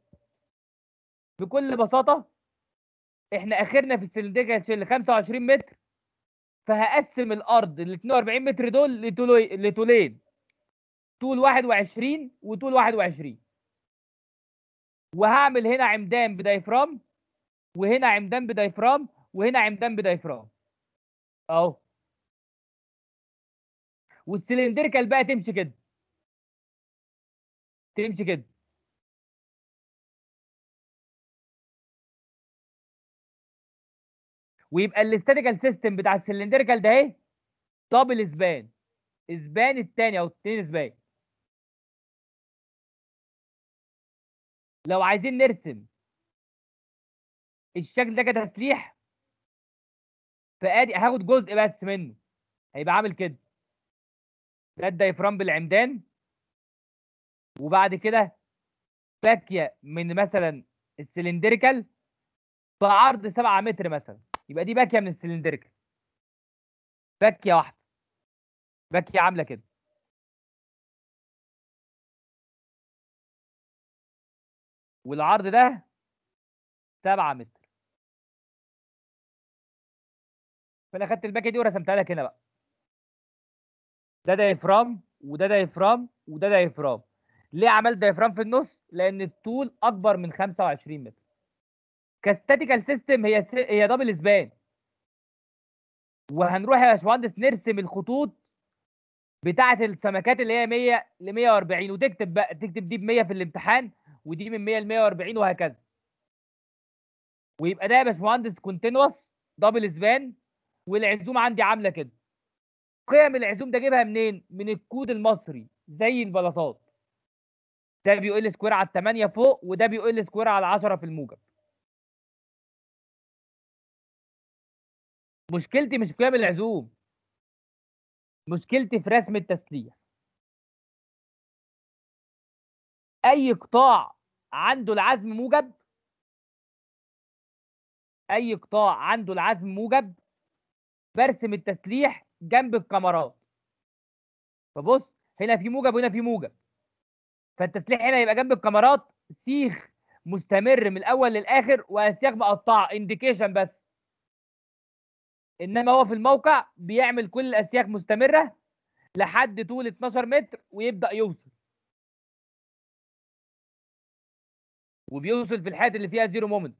بكل بساطه احنا اخرنا في السلنديه تشيل 25 متر فهقسم الارض ال 42 متر دول لطولين طول 21 وطول 21 وهعمل هنا عمدان بدايفرام وهنا عمدان بدايفرام وهنا عمدان بدايفرام اهو والسلندريكال بقى تمشي كده تمشي كده ويبقى الاستاتيكال سيستم بتاع السلندريكال ده اهي دبل اسبان اسبان الثاني او اثنين اسبان لو عايزين نرسم الشكل ده كتسليح فادي هاخد جزء بس منه هيبقى عامل كده ده الدايفرام بالعمدان وبعد كده باكيه من مثلا السلندريكال بعرض 7 متر مثلا يبقى دي باكيه من السلندريكال باكيه واحده باكيه عامله كده والعرض ده 7 متر فانا خدت الباكيه دي ورسمتها لك هنا بقى ده دايفرام وده دايفرام وده دايفرام ليه عملت دايفرام في النص لان الطول اكبر من 25 متر كاستاتيكال سيستم هي س... هي دبل سبان وهنروح يا باشمهندس نرسم الخطوط بتاعه السمكات اللي هي 100 ل 140 وتكتب بقى تكتب دي ب 100 في الامتحان ودي من 100 ل 140 وهكذا ويبقى ده يا باشمهندس كونتينوس دبل سبان والعزومه عندي عامله كده قيم العزوم ده جايبها منين؟ من الكود المصري زي البلاطات ده بيقول سكوير على الثمانية فوق وده بيقول سكوير على 10 في الموجب مشكلتي مش في قيم العزوم مشكلتي في رسم التسليح اي قطاع عنده العزم موجب اي قطاع عنده العزم موجب برسم التسليح جنب الكاميرات فبص هنا في موجب وهنا في موجب فالتسليح هنا يبقى جنب الكاميرات سيخ مستمر من الاول للاخر واسياخ مقطعه انديكيشن بس انما هو في الموقع بيعمل كل الاسياخ مستمره لحد طول 12 متر ويبدا يوصل وبيوصل في الحته اللي فيها زيرو مومنت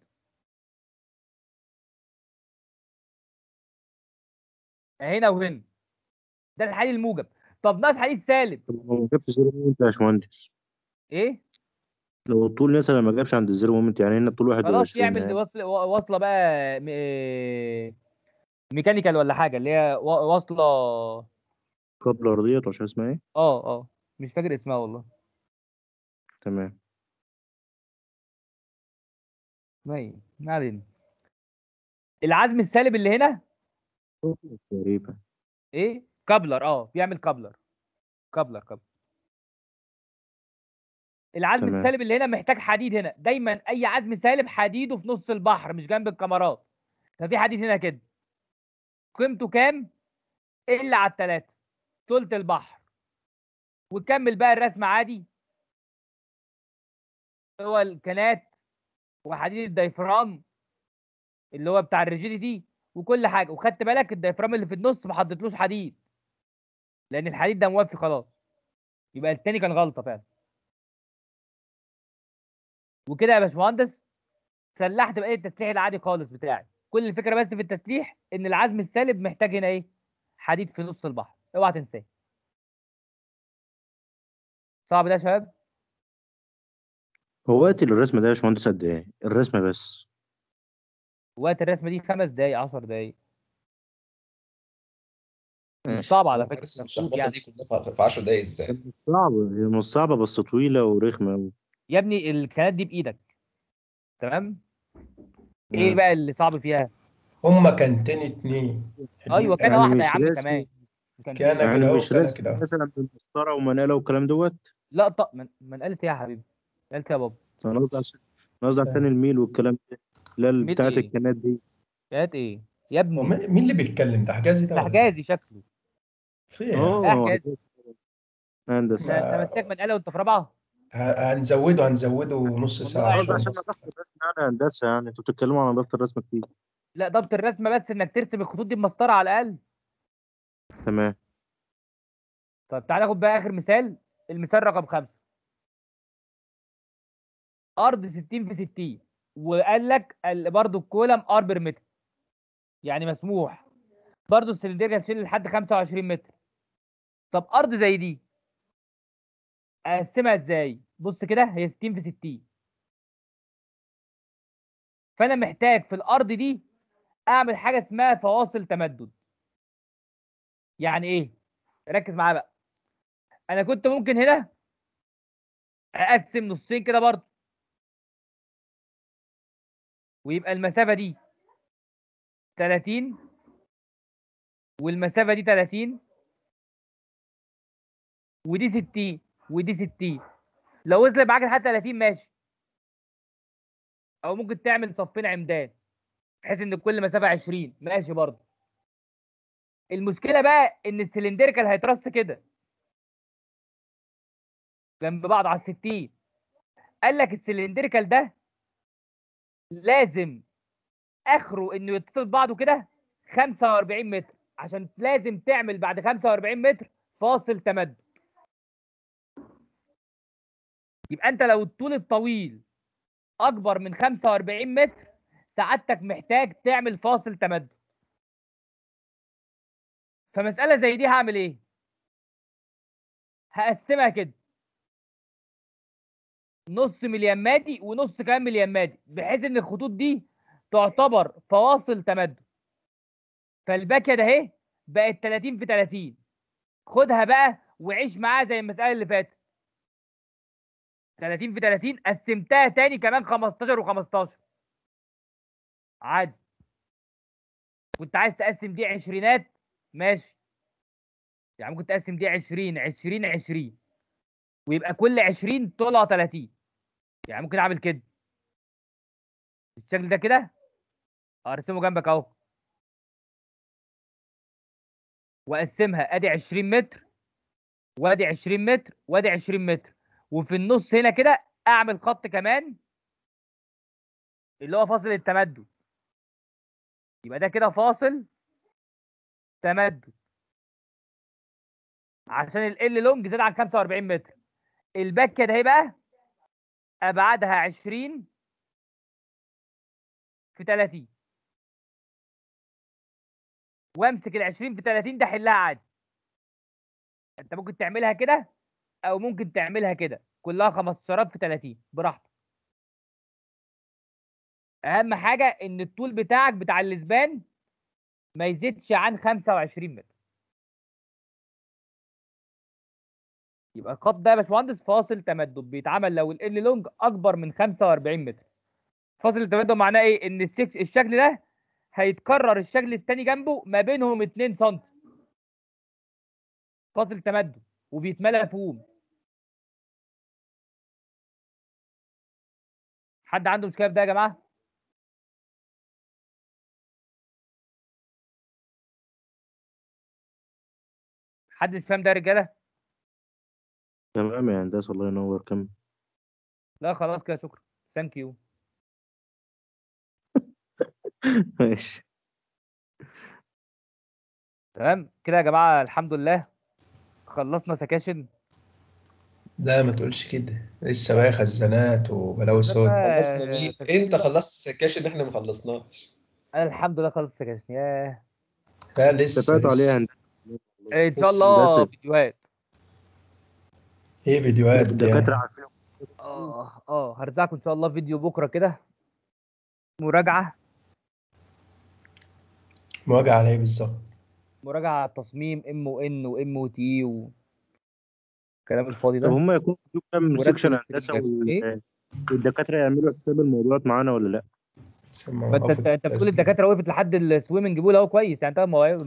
هنا وهنا ده الحال الموجب طب ناقص حديد سالب ما جابش زيرو مومنت يا باشمهندس ايه لو الطول مثلا ما جابش عند الزيرو مومنت يعني هنا الطول 21 خلاص يعمل يعني. وصل بقى آه، ميكانيكال ولا حاجه اللي هي واصله كابلر ديت عشان اسمها ايه اه اه مش فاكر اسمها والله تمام طيب، ما علينا العزم السالب اللي هنا تقريبا ايه كابلر اه بيعمل كابلر كابلر كابلر العزم تمام. السالب اللي هنا محتاج حديد هنا دايما اي عزم سالب حديده في نص البحر مش جنب الكاميرات ففي حديد هنا كده قيمته كام الا على الثلاثه ثلث البحر وكمل بقى الرسم عادي هو الكنات وحديد الدايفرام اللي هو بتاع الريجيديتي وكل حاجه وخدت بالك الدايفرام اللي في النص ما حطيتلوش حديد لان الحديد ده موفي خلاص يبقى التاني كان غلطه فعلا وكده يا باشمهندس سلحت بقيه التسليح العادي خالص بتاعي كل الفكره بس في التسليح ان العزم السالب محتاج هنا ايه حديد في نص البحر اوعى تنساه صعب ده يا شباب هو وقت الرسم ده يا باشمهندس قد ايه الرسمه بس وقت الرسمه دي خمس دقايق 10 دقايق مش صعبة على فكرة الشخبطة دي يعني. كلها في 10 دقايق ازاي؟ مش صعبة هي مش صعبة بس طويلة ورخمة قوي يا ابني الكانات دي بإيدك تمام؟ ايه بقى اللي صعب فيها؟ هما كانتين اتنين ايوه كان يعني واحدة يا عم كمان كان يعني مش رسم مثلا بالمسطرة ومناله والكلام دوت؟ لا طب منقلة ايه يا حبيبي؟ منقلة يا بابا انا قصدي عشان انا قصدي عشان آه. الميل والكلام ده لا بتاعت إيه؟ الكنات دي بتاعت ايه يا ابني مين اللي بيتكلم ده حجازي ده ده حجازي شكله في إيه؟ ده حجازي مهندس انت مسك من قاله وانت في رابعه هنزوده هنزوده نص ساعه عشان نظافه الرسم يعني هندسه يعني انتوا بتتكلموا عن ضبط الرسم كتير لا ضبط الرسمه بس انك ترسم الخطوط دي بمسطره على الاقل تمام طب تعالى ناخد بقى اخر مثال المثال رقم خمسة ارض 60 في 60 وقال لك برضه الكولم ار متر يعني مسموح برضه السلندريه تشيل لحد 25 متر طب ارض زي دي اقسمها ازاي بص كده هي 60 في 60 فانا محتاج في الارض دي اعمل حاجه اسمها فواصل تمدد يعني ايه ركز معايا بقى انا كنت ممكن هنا اقسم نصين كده برضه ويبقى المسافه دي 30 والمسافه دي 30 ودي 60 ودي 60 لو وصلت معاك لحد 30 ماشي او ممكن تعمل صفين عمدان بحيث ان كل مسافه 20 ماشي برضه المشكله بقى ان السلندريكال هيترص كده جنب بعض على ال 60 قال لك السلندريكال ده لازم اخره انه يتصل ببعضه كده 45 متر عشان لازم تعمل بعد 45 متر فاصل تمدد يبقى انت لو الطول الطويل اكبر من 45 متر سعادتك محتاج تعمل فاصل تمدد فمساله زي دي هعمل ايه هقسمها كده نص مليان مادي ونص كمان مليان مادي بحيث ان الخطوط دي تعتبر فواصل تمدد فالباكيه ده اهي بقت 30 في 30 خدها بقى وعيش معاها زي المساله اللي فاتت 30 في 30 قسمتها تاني كمان 15 و15 عادي كنت عايز تقسم دي عشرينات ماشي يعني ممكن تقسم دي 20 20 20 ويبقى كل 20 طولها 30 يعني ممكن اعمل كده بالشكل ده كده ارسمه جنبك اهو واقسمها ادي 20 متر وادي 20 متر وادي 20 متر وفي النص هنا كده اعمل خط كمان اللي هو فاصل التمدد يبقى ده كده فاصل تمدد عشان ال ال لونج زاد عن 45 متر الباك كده اهي بقى ابعادها 20 في 30 وامسك ال 20 في 30 ده حلها عادي انت ممكن تعملها كده او ممكن تعملها كده كلها 15 في 30 براحتك اهم حاجه ان الطول بتاعك بتاع الاسبان ما يزيدش عن 25 متر يبقى الخط ده يا باشمهندس فاصل تمدد بيتعمل لو ال لونج اكبر من 45 متر فاصل التمدد معناه ايه ان الشكل ده هيتكرر الشكل الثاني جنبه ما بينهم 2 سم فاصل تمدد وبيتملى فوم حد عنده مشكله في ده يا جماعه حد مش فاهم ده يا رجاله تمام يا يعني هندسه الله ينور كم لا خلاص كده شكرا ثانك يو ماشي تمام كده يا جماعه الحمد لله خلصنا سكاشن لا ما تقولش كده لسه بقى خزانات وبلاوي سود انت خلصت السكاشن احنا ما خلصناش انا الحمد لله خلصت سكاشن ياه لا لسه اتفقت عليها ان شاء الله فيديوهات ايه فيديوهات يعني؟ الدكاتره عارفين اه اه هرزعكم ان شاء الله فيديو بكره كده مراجعه مراجعه على ايه بالظبط مراجعه على التصميم ام وان ان e وام وتي تي والكلام الفاضي ده طب هم يكون في كام سكشن هندسه إيه؟ والدكاتره يعملوا حساب الموضوعات معانا ولا لا انت انت بتقول الدكاتره وقفت لحد السويمنج بول اهو كويس يعني انت